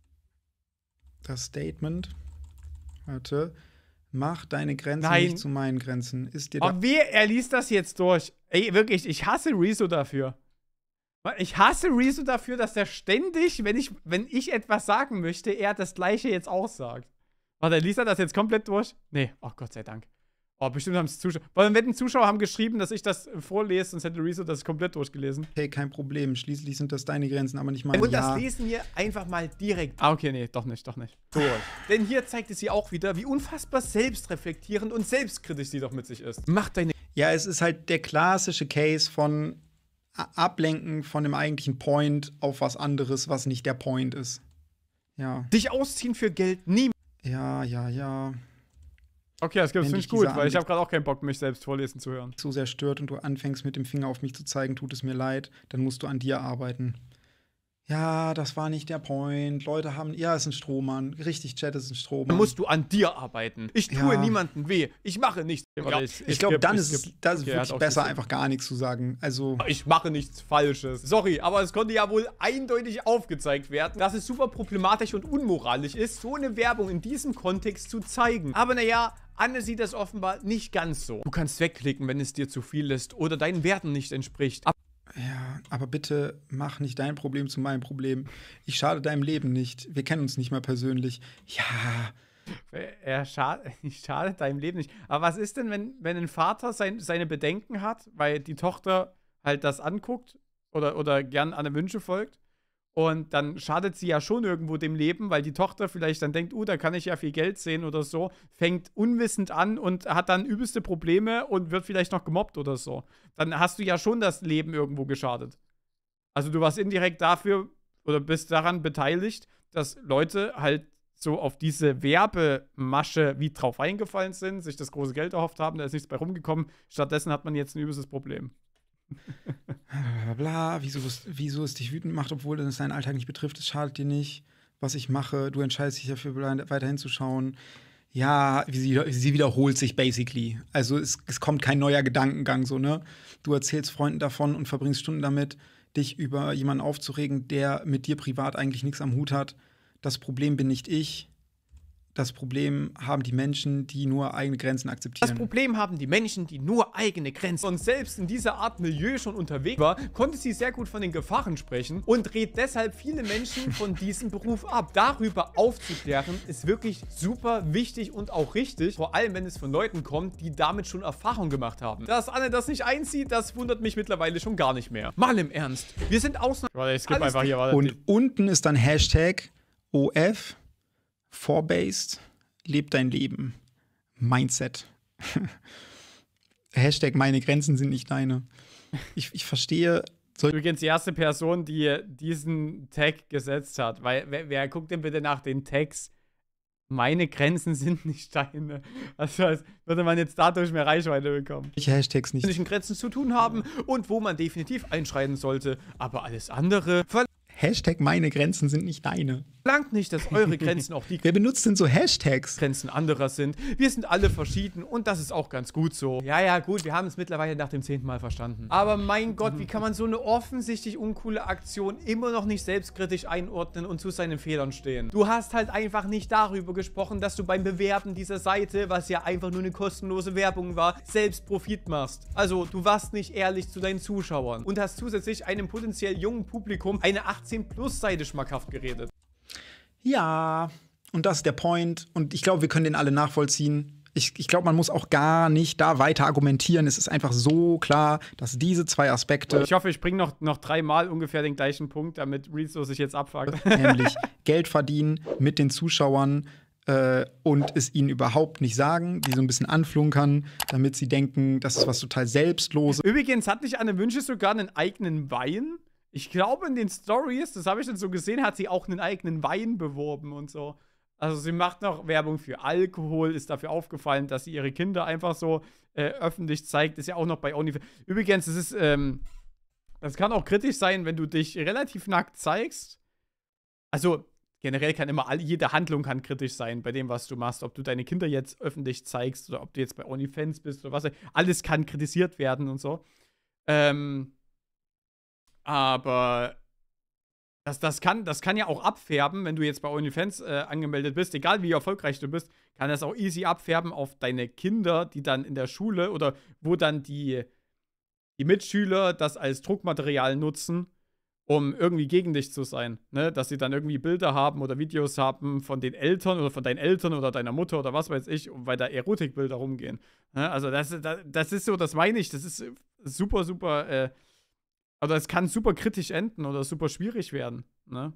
Das Statement. Warte. Mach deine Grenzen Nein. nicht zu meinen Grenzen. Ist dir oh, da oh, er liest das jetzt durch. Ey, wirklich, ich hasse Rezo dafür. Ich hasse Rezo dafür, dass er ständig, wenn ich, wenn ich etwas sagen möchte, er das Gleiche jetzt auch sagt. Warte, liest er das jetzt komplett durch? Nee, oh Gott sei Dank. Oh, bestimmt haben es Zuschauer. Weil wenn wetten Zuschauer haben geschrieben, dass ich das vorlese, sonst hätte Rezo das komplett durchgelesen. Hey, kein Problem. Schließlich sind das deine Grenzen, aber nicht meine. Und ja. das lesen wir einfach mal direkt. Ah, okay, nee, doch nicht, doch nicht. Durch. Denn hier zeigt es sie auch wieder, wie unfassbar selbstreflektierend und selbstkritisch sie doch mit sich ist. Mach deine. Ja, es ist halt der klassische Case von Ablenken von dem eigentlichen Point auf was anderes, was nicht der Point ist. Ja. Dich ausziehen für Geld, nie ja, ja, ja. Okay, das finde ich gut, weil ich habe gerade auch keinen Bock, mich selbst vorlesen zu hören. Zu sehr stört und du anfängst mit dem Finger auf mich zu zeigen, tut es mir leid, dann musst du an dir arbeiten ja, das war nicht der Point. Leute haben, ja, ist ein Strohmann. Richtig, Chat ist ein Strohmann. Dann musst du an dir arbeiten. Ich tue ja. niemandem weh. Ich mache nichts. Ja. Ich, ich glaube, dann ist es das ist okay, wirklich besser, einfach gar nichts zu sagen. Also. Ich mache nichts Falsches. Sorry, aber es konnte ja wohl eindeutig aufgezeigt werden, dass es super problematisch und unmoralisch ist, so eine Werbung in diesem Kontext zu zeigen. Aber naja, Anne sieht das offenbar nicht ganz so. Du kannst wegklicken, wenn es dir zu viel ist oder deinen Werten nicht entspricht. Aber ja, aber bitte mach nicht dein Problem zu meinem Problem. Ich schade deinem Leben nicht. Wir kennen uns nicht mal persönlich. Ja. Er schadet, (laughs) schadet deinem Leben nicht. Aber was ist denn, wenn, wenn ein Vater sein, seine Bedenken hat, weil die Tochter halt das anguckt oder, oder gern an Wünsche folgt? Und dann schadet sie ja schon irgendwo dem Leben, weil die Tochter vielleicht dann denkt, uh, da kann ich ja viel Geld sehen oder so, fängt unwissend an und hat dann übelste Probleme und wird vielleicht noch gemobbt oder so. Dann hast du ja schon das Leben irgendwo geschadet. Also du warst indirekt dafür oder bist daran beteiligt, dass Leute halt so auf diese Werbemasche wie drauf eingefallen sind, sich das große Geld erhofft haben, da ist nichts bei rumgekommen. Stattdessen hat man jetzt ein übelstes Problem. Bla, wieso, wieso es dich wütend macht, obwohl es deinen Alltag nicht betrifft, es schadet dir nicht, was ich mache, du entscheidest dich dafür, weiterhin zu schauen. Ja, sie, sie wiederholt sich basically. Also es, es kommt kein neuer Gedankengang, so, ne? Du erzählst Freunden davon und verbringst Stunden damit, dich über jemanden aufzuregen, der mit dir privat eigentlich nichts am Hut hat. Das Problem bin nicht ich, das Problem haben die Menschen, die nur eigene Grenzen akzeptieren. Das Problem haben die Menschen, die nur eigene Grenzen. Und selbst in dieser Art Milieu schon unterwegs war, konnte sie sehr gut von den Gefahren sprechen und dreht deshalb viele Menschen von diesem Beruf ab. Darüber aufzuklären ist wirklich super wichtig und auch richtig, vor allem wenn es von Leuten kommt, die damit schon Erfahrung gemacht haben. Dass Anne das nicht einzieht, das wundert mich mittlerweile schon gar nicht mehr. Mal im Ernst, wir sind Ausnahme. Warte, ich skipp einfach hier. Warte. Und unten ist dann Hashtag OF four leb dein Leben. Mindset. (laughs) Hashtag meine Grenzen sind nicht deine. Ich, ich verstehe. Übrigens die erste Person, die diesen Tag gesetzt hat. Weil wer, wer guckt denn bitte nach den Tags? Meine Grenzen sind (laughs) nicht deine. Das als würde man jetzt dadurch mehr Reichweite bekommen. Ich Hashtags nicht. Mit Grenzen zu tun haben und wo man definitiv einschreiten sollte. Aber alles andere. Hashtag meine Grenzen sind nicht deine. Langt nicht, dass eure Grenzen auch die (laughs) Wer benutzt denn so Hashtags? Grenzen anderer sind. Wir sind alle verschieden und das ist auch ganz gut so. Ja, ja, gut, wir haben es mittlerweile nach dem zehnten Mal verstanden. Aber mein Gott, wie kann man so eine offensichtlich uncoole Aktion immer noch nicht selbstkritisch einordnen und zu seinen Fehlern stehen? Du hast halt einfach nicht darüber gesprochen, dass du beim Bewerben dieser Seite, was ja einfach nur eine kostenlose Werbung war, selbst Profit machst. Also, du warst nicht ehrlich zu deinen Zuschauern und hast zusätzlich einem potenziell jungen Publikum eine 18 10 Plus Seite schmackhaft geredet. Ja, und das ist der Point. Und ich glaube, wir können den alle nachvollziehen. Ich, ich glaube, man muss auch gar nicht da weiter argumentieren. Es ist einfach so klar, dass diese zwei Aspekte. Ich hoffe, ich bringe noch, noch dreimal ungefähr den gleichen Punkt, damit Rezo sich jetzt abfragt. (laughs) Nämlich Geld verdienen mit den Zuschauern äh, und es ihnen überhaupt nicht sagen, die so ein bisschen anflunkern, damit sie denken, das ist was total Selbstloses. Übrigens hat nicht Anne Wünsche sogar einen eigenen Wein? ich glaube, in den Stories, das habe ich dann so gesehen, hat sie auch einen eigenen Wein beworben und so. Also sie macht noch Werbung für Alkohol, ist dafür aufgefallen, dass sie ihre Kinder einfach so äh, öffentlich zeigt. Ist ja auch noch bei OnlyFans. Übrigens, es ist, ähm, das kann auch kritisch sein, wenn du dich relativ nackt zeigst. Also generell kann immer all, jede Handlung kann kritisch sein bei dem, was du machst. Ob du deine Kinder jetzt öffentlich zeigst oder ob du jetzt bei OnlyFans bist oder was. Alles kann kritisiert werden und so. Ähm, aber das, das, kann, das kann ja auch abfärben, wenn du jetzt bei OnlyFans äh, angemeldet bist, egal wie erfolgreich du bist, kann das auch easy abfärben auf deine Kinder, die dann in der Schule oder wo dann die, die Mitschüler das als Druckmaterial nutzen, um irgendwie gegen dich zu sein. Ne? Dass sie dann irgendwie Bilder haben oder Videos haben von den Eltern oder von deinen Eltern oder deiner Mutter oder was weiß ich, weil da Erotikbilder rumgehen. Ne? Also das, das, das, ist so, das meine ich, das ist super, super. Äh, also es kann super kritisch enden oder super schwierig werden. Ne?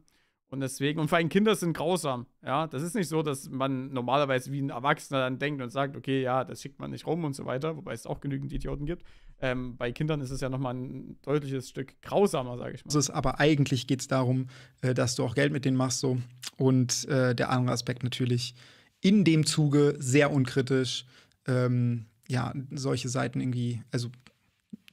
Und deswegen, und vor allem Kinder sind grausam. Ja, das ist nicht so, dass man normalerweise wie ein Erwachsener dann denkt und sagt, okay, ja, das schickt man nicht rum und so weiter, wobei es auch genügend Idioten gibt. Ähm, bei Kindern ist es ja nochmal ein deutliches Stück grausamer, sage ich mal. Ist, aber eigentlich geht es darum, äh, dass du auch Geld mit denen machst so. Und äh, der andere Aspekt natürlich in dem Zuge sehr unkritisch. Ähm, ja, solche Seiten irgendwie, also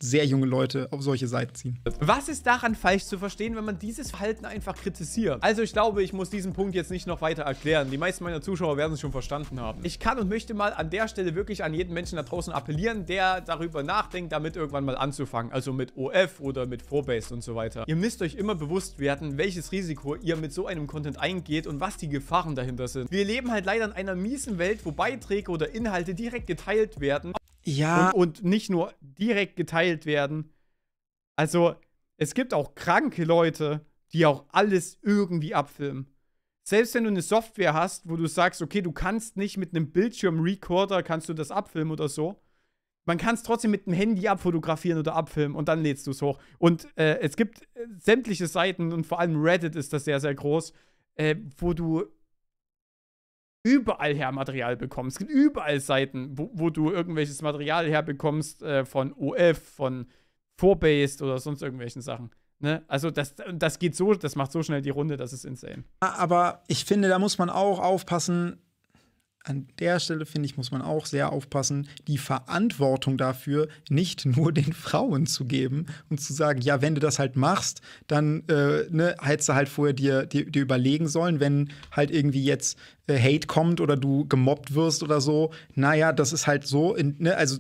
sehr junge Leute auf solche Seiten ziehen. Was ist daran falsch zu verstehen, wenn man dieses Verhalten einfach kritisiert? Also ich glaube, ich muss diesen Punkt jetzt nicht noch weiter erklären. Die meisten meiner Zuschauer werden es schon verstanden haben. Ich kann und möchte mal an der Stelle wirklich an jeden Menschen da draußen appellieren, der darüber nachdenkt, damit irgendwann mal anzufangen. Also mit OF oder mit Frobase und so weiter. Ihr müsst euch immer bewusst werden, welches Risiko ihr mit so einem Content eingeht und was die Gefahren dahinter sind. Wir leben halt leider in einer miesen Welt, wo Beiträge oder Inhalte direkt geteilt werden, ja. Und, und nicht nur direkt geteilt werden. Also, es gibt auch kranke Leute, die auch alles irgendwie abfilmen. Selbst wenn du eine Software hast, wo du sagst, okay, du kannst nicht mit einem Bildschirmrecorder kannst du das abfilmen oder so. Man kann es trotzdem mit dem Handy abfotografieren oder abfilmen und dann lädst du es hoch. Und äh, es gibt äh, sämtliche Seiten und vor allem Reddit ist das sehr, sehr groß, äh, wo du überall her Material bekommst. Es gibt überall Seiten, wo, wo du irgendwelches Material herbekommst äh, von OF, von Vorbased oder sonst irgendwelchen Sachen. Ne? Also das, das geht so, das macht so schnell die Runde, das ist insane. Ah, aber ich finde, da muss man auch aufpassen, an der Stelle, finde ich, muss man auch sehr aufpassen, die Verantwortung dafür nicht nur den Frauen zu geben und zu sagen, ja, wenn du das halt machst, dann äh, ne, hättest du halt vorher dir, dir, dir überlegen sollen, wenn halt irgendwie jetzt äh, Hate kommt oder du gemobbt wirst oder so. Naja, das ist halt so, in, ne, also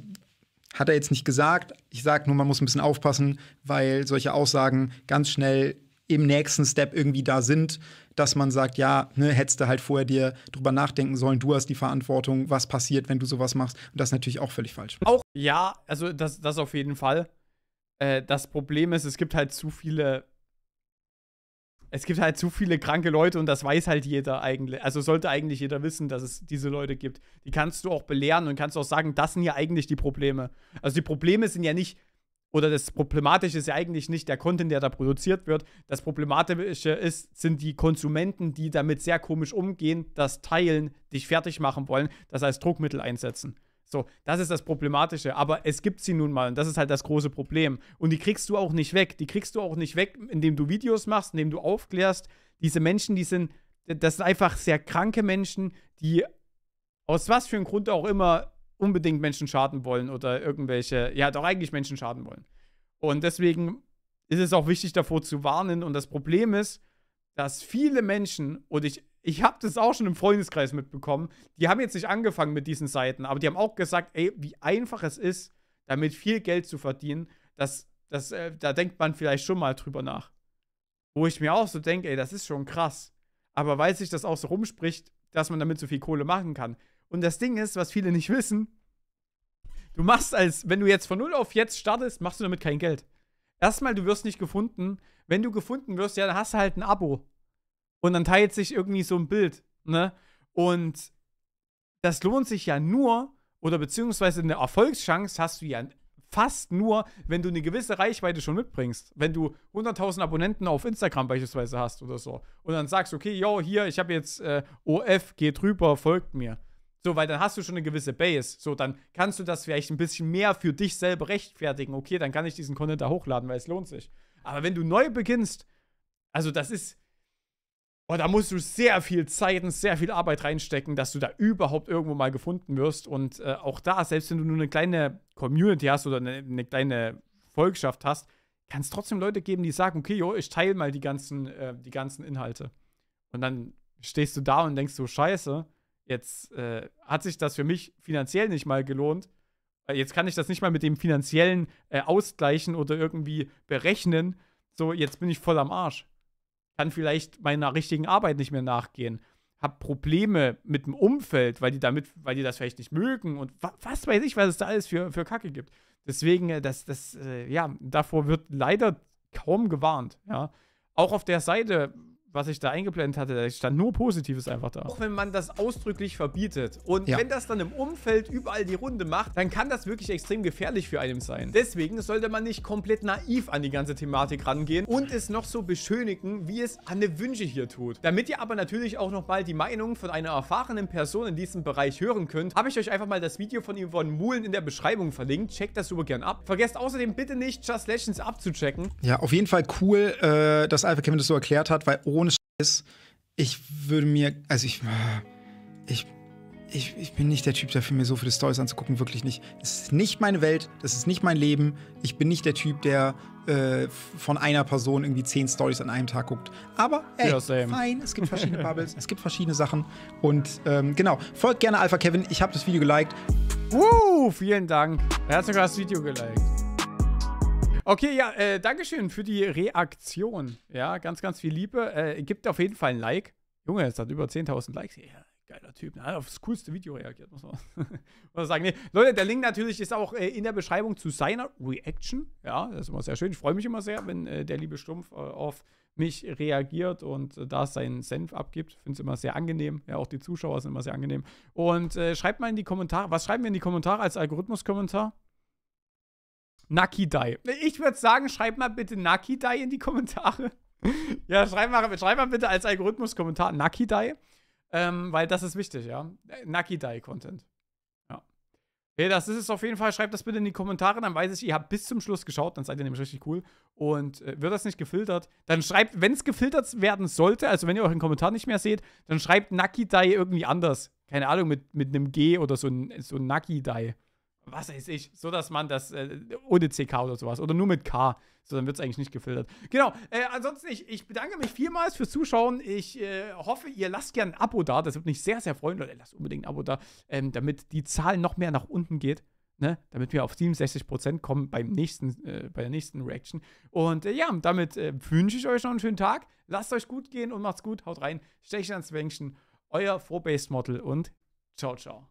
hat er jetzt nicht gesagt. Ich sage nur, man muss ein bisschen aufpassen, weil solche Aussagen ganz schnell im nächsten Step irgendwie da sind, dass man sagt, ja, ne, hättest du halt vorher dir drüber nachdenken sollen, du hast die Verantwortung, was passiert, wenn du sowas machst. Und das ist natürlich auch völlig falsch. Auch ja, also das, das auf jeden Fall. Äh, das Problem ist, es gibt halt zu viele. Es gibt halt zu viele kranke Leute und das weiß halt jeder eigentlich. Also sollte eigentlich jeder wissen, dass es diese Leute gibt. Die kannst du auch belehren und kannst auch sagen, das sind ja eigentlich die Probleme. Also die Probleme sind ja nicht, oder das Problematische ist ja eigentlich nicht der Content, der da produziert wird. Das Problematische ist, sind die Konsumenten, die damit sehr komisch umgehen, das Teilen, dich fertig machen wollen, das als Druckmittel einsetzen. So, das ist das Problematische. Aber es gibt sie nun mal und das ist halt das große Problem. Und die kriegst du auch nicht weg. Die kriegst du auch nicht weg, indem du Videos machst, indem du aufklärst. Diese Menschen, die sind, das sind einfach sehr kranke Menschen, die aus was für einem Grund auch immer unbedingt Menschen schaden wollen oder irgendwelche, ja, doch eigentlich Menschen schaden wollen. Und deswegen ist es auch wichtig, davor zu warnen. Und das Problem ist, dass viele Menschen, und ich, ich habe das auch schon im Freundeskreis mitbekommen, die haben jetzt nicht angefangen mit diesen Seiten, aber die haben auch gesagt, ey, wie einfach es ist, damit viel Geld zu verdienen, das, das, äh, da denkt man vielleicht schon mal drüber nach. Wo ich mir auch so denke, ey, das ist schon krass. Aber weil sich das auch so rumspricht, dass man damit so viel Kohle machen kann, und das Ding ist, was viele nicht wissen, du machst als, wenn du jetzt von null auf jetzt startest, machst du damit kein Geld. Erstmal, du wirst nicht gefunden. Wenn du gefunden wirst, ja, dann hast du halt ein Abo. Und dann teilt sich irgendwie so ein Bild, ne? Und das lohnt sich ja nur, oder beziehungsweise eine Erfolgschance hast du ja fast nur, wenn du eine gewisse Reichweite schon mitbringst. Wenn du 100.000 Abonnenten auf Instagram beispielsweise hast oder so. Und dann sagst, okay, yo, hier, ich habe jetzt äh, OF, geht rüber, folgt mir. So, weil dann hast du schon eine gewisse Base. So, dann kannst du das vielleicht ein bisschen mehr für dich selber rechtfertigen. Okay, dann kann ich diesen Content da hochladen, weil es lohnt sich. Aber wenn du neu beginnst, also das ist, oh, da musst du sehr viel Zeit und sehr viel Arbeit reinstecken, dass du da überhaupt irgendwo mal gefunden wirst. Und äh, auch da, selbst wenn du nur eine kleine Community hast oder eine, eine kleine Volkschaft hast, kann es trotzdem Leute geben, die sagen, okay, jo, ich teile mal die ganzen, äh, die ganzen Inhalte. Und dann stehst du da und denkst so, scheiße, jetzt äh, hat sich das für mich finanziell nicht mal gelohnt. Äh, jetzt kann ich das nicht mal mit dem finanziellen äh, ausgleichen oder irgendwie berechnen. So, jetzt bin ich voll am Arsch. Kann vielleicht meiner richtigen Arbeit nicht mehr nachgehen. Hab Probleme mit dem Umfeld, weil die damit, weil die das vielleicht nicht mögen und wa was weiß ich, was es da alles für, für Kacke gibt. Deswegen, äh, das, das, äh, ja, davor wird leider kaum gewarnt, ja. Auch auf der Seite was ich da eingeblendet hatte, da stand nur Positives einfach da. Auch wenn man das ausdrücklich verbietet. Und ja. wenn das dann im Umfeld überall die Runde macht, dann kann das wirklich extrem gefährlich für einen sein. Deswegen sollte man nicht komplett naiv an die ganze Thematik rangehen und es noch so beschönigen, wie es an Anne Wünsche hier tut. Damit ihr aber natürlich auch nochmal die Meinung von einer erfahrenen Person in diesem Bereich hören könnt, habe ich euch einfach mal das Video von Yvonne Muhlen in der Beschreibung verlinkt. Checkt das super gern ab. Vergesst außerdem bitte nicht, Just Legends abzuchecken. Ja, auf jeden Fall cool, äh, dass Alpha Kevin das so erklärt hat, weil ohne ist, ich würde mir, also ich, ich, ich, ich bin nicht der Typ dafür, mir so viele Stories anzugucken, wirklich nicht. Es ist nicht meine Welt, das ist nicht mein Leben. Ich bin nicht der Typ, der äh, von einer Person irgendwie zehn Stories an einem Tag guckt. Aber ey, ja, fein, es gibt verschiedene (laughs) Bubbles, es gibt verschiedene Sachen. Und ähm, genau, folgt gerne Alpha Kevin. Ich habe das Video geliked. Woo, vielen Dank. Er hat sogar das Video geliked. Okay, ja, äh, Dankeschön für die Reaktion. Ja, ganz, ganz viel Liebe. Äh, gibt auf jeden Fall ein Like. Junge, es hat über 10.000 Likes. Ja, geiler Typ. Na, auf das coolste Video reagiert, muss man, (laughs) muss sagen. Nee. Leute, der Link natürlich ist auch äh, in der Beschreibung zu seiner Reaction. Ja, das ist immer sehr schön. Ich freue mich immer sehr, wenn äh, der liebe Stumpf äh, auf mich reagiert und äh, da seinen Senf abgibt. Finde es immer sehr angenehm. Ja, auch die Zuschauer sind immer sehr angenehm. Und äh, schreibt mal in die Kommentare, was schreiben wir in die Kommentare als Algorithmus-Kommentar? Naki Dai. Ich würde sagen, schreib mal bitte Naki Dai in die Kommentare. (laughs) ja, schreib mal, schreib mal bitte als Algorithmus-Kommentar Naki Dai. Ähm, weil das ist wichtig, ja. Naki Dai Content. Ja. Okay, das ist es auf jeden Fall. Schreibt das bitte in die Kommentare, dann weiß ich, ihr habt bis zum Schluss geschaut, dann seid ihr nämlich richtig cool. Und äh, wird das nicht gefiltert, dann schreibt, wenn es gefiltert werden sollte, also wenn ihr euren Kommentar nicht mehr seht, dann schreibt Naki Dai irgendwie anders. Keine Ahnung, mit, mit einem G oder so ein, so ein Naki Dai was weiß ich, so dass man das äh, ohne CK oder sowas oder nur mit K, so dann wird es eigentlich nicht gefiltert. Genau, äh, ansonsten, ich, ich bedanke mich vielmals fürs Zuschauen. Ich äh, hoffe, ihr lasst gerne ein Abo da. Das würde mich sehr, sehr freuen, Leute. Lasst unbedingt ein Abo da, ähm, damit die Zahl noch mehr nach unten geht. Ne? Damit wir auf 67% kommen beim nächsten, äh, bei der nächsten Reaction. Und äh, ja, damit äh, wünsche ich euch noch einen schönen Tag. Lasst euch gut gehen und macht's gut. Haut rein. Stech ans Wängchen. Euer four model und ciao, ciao.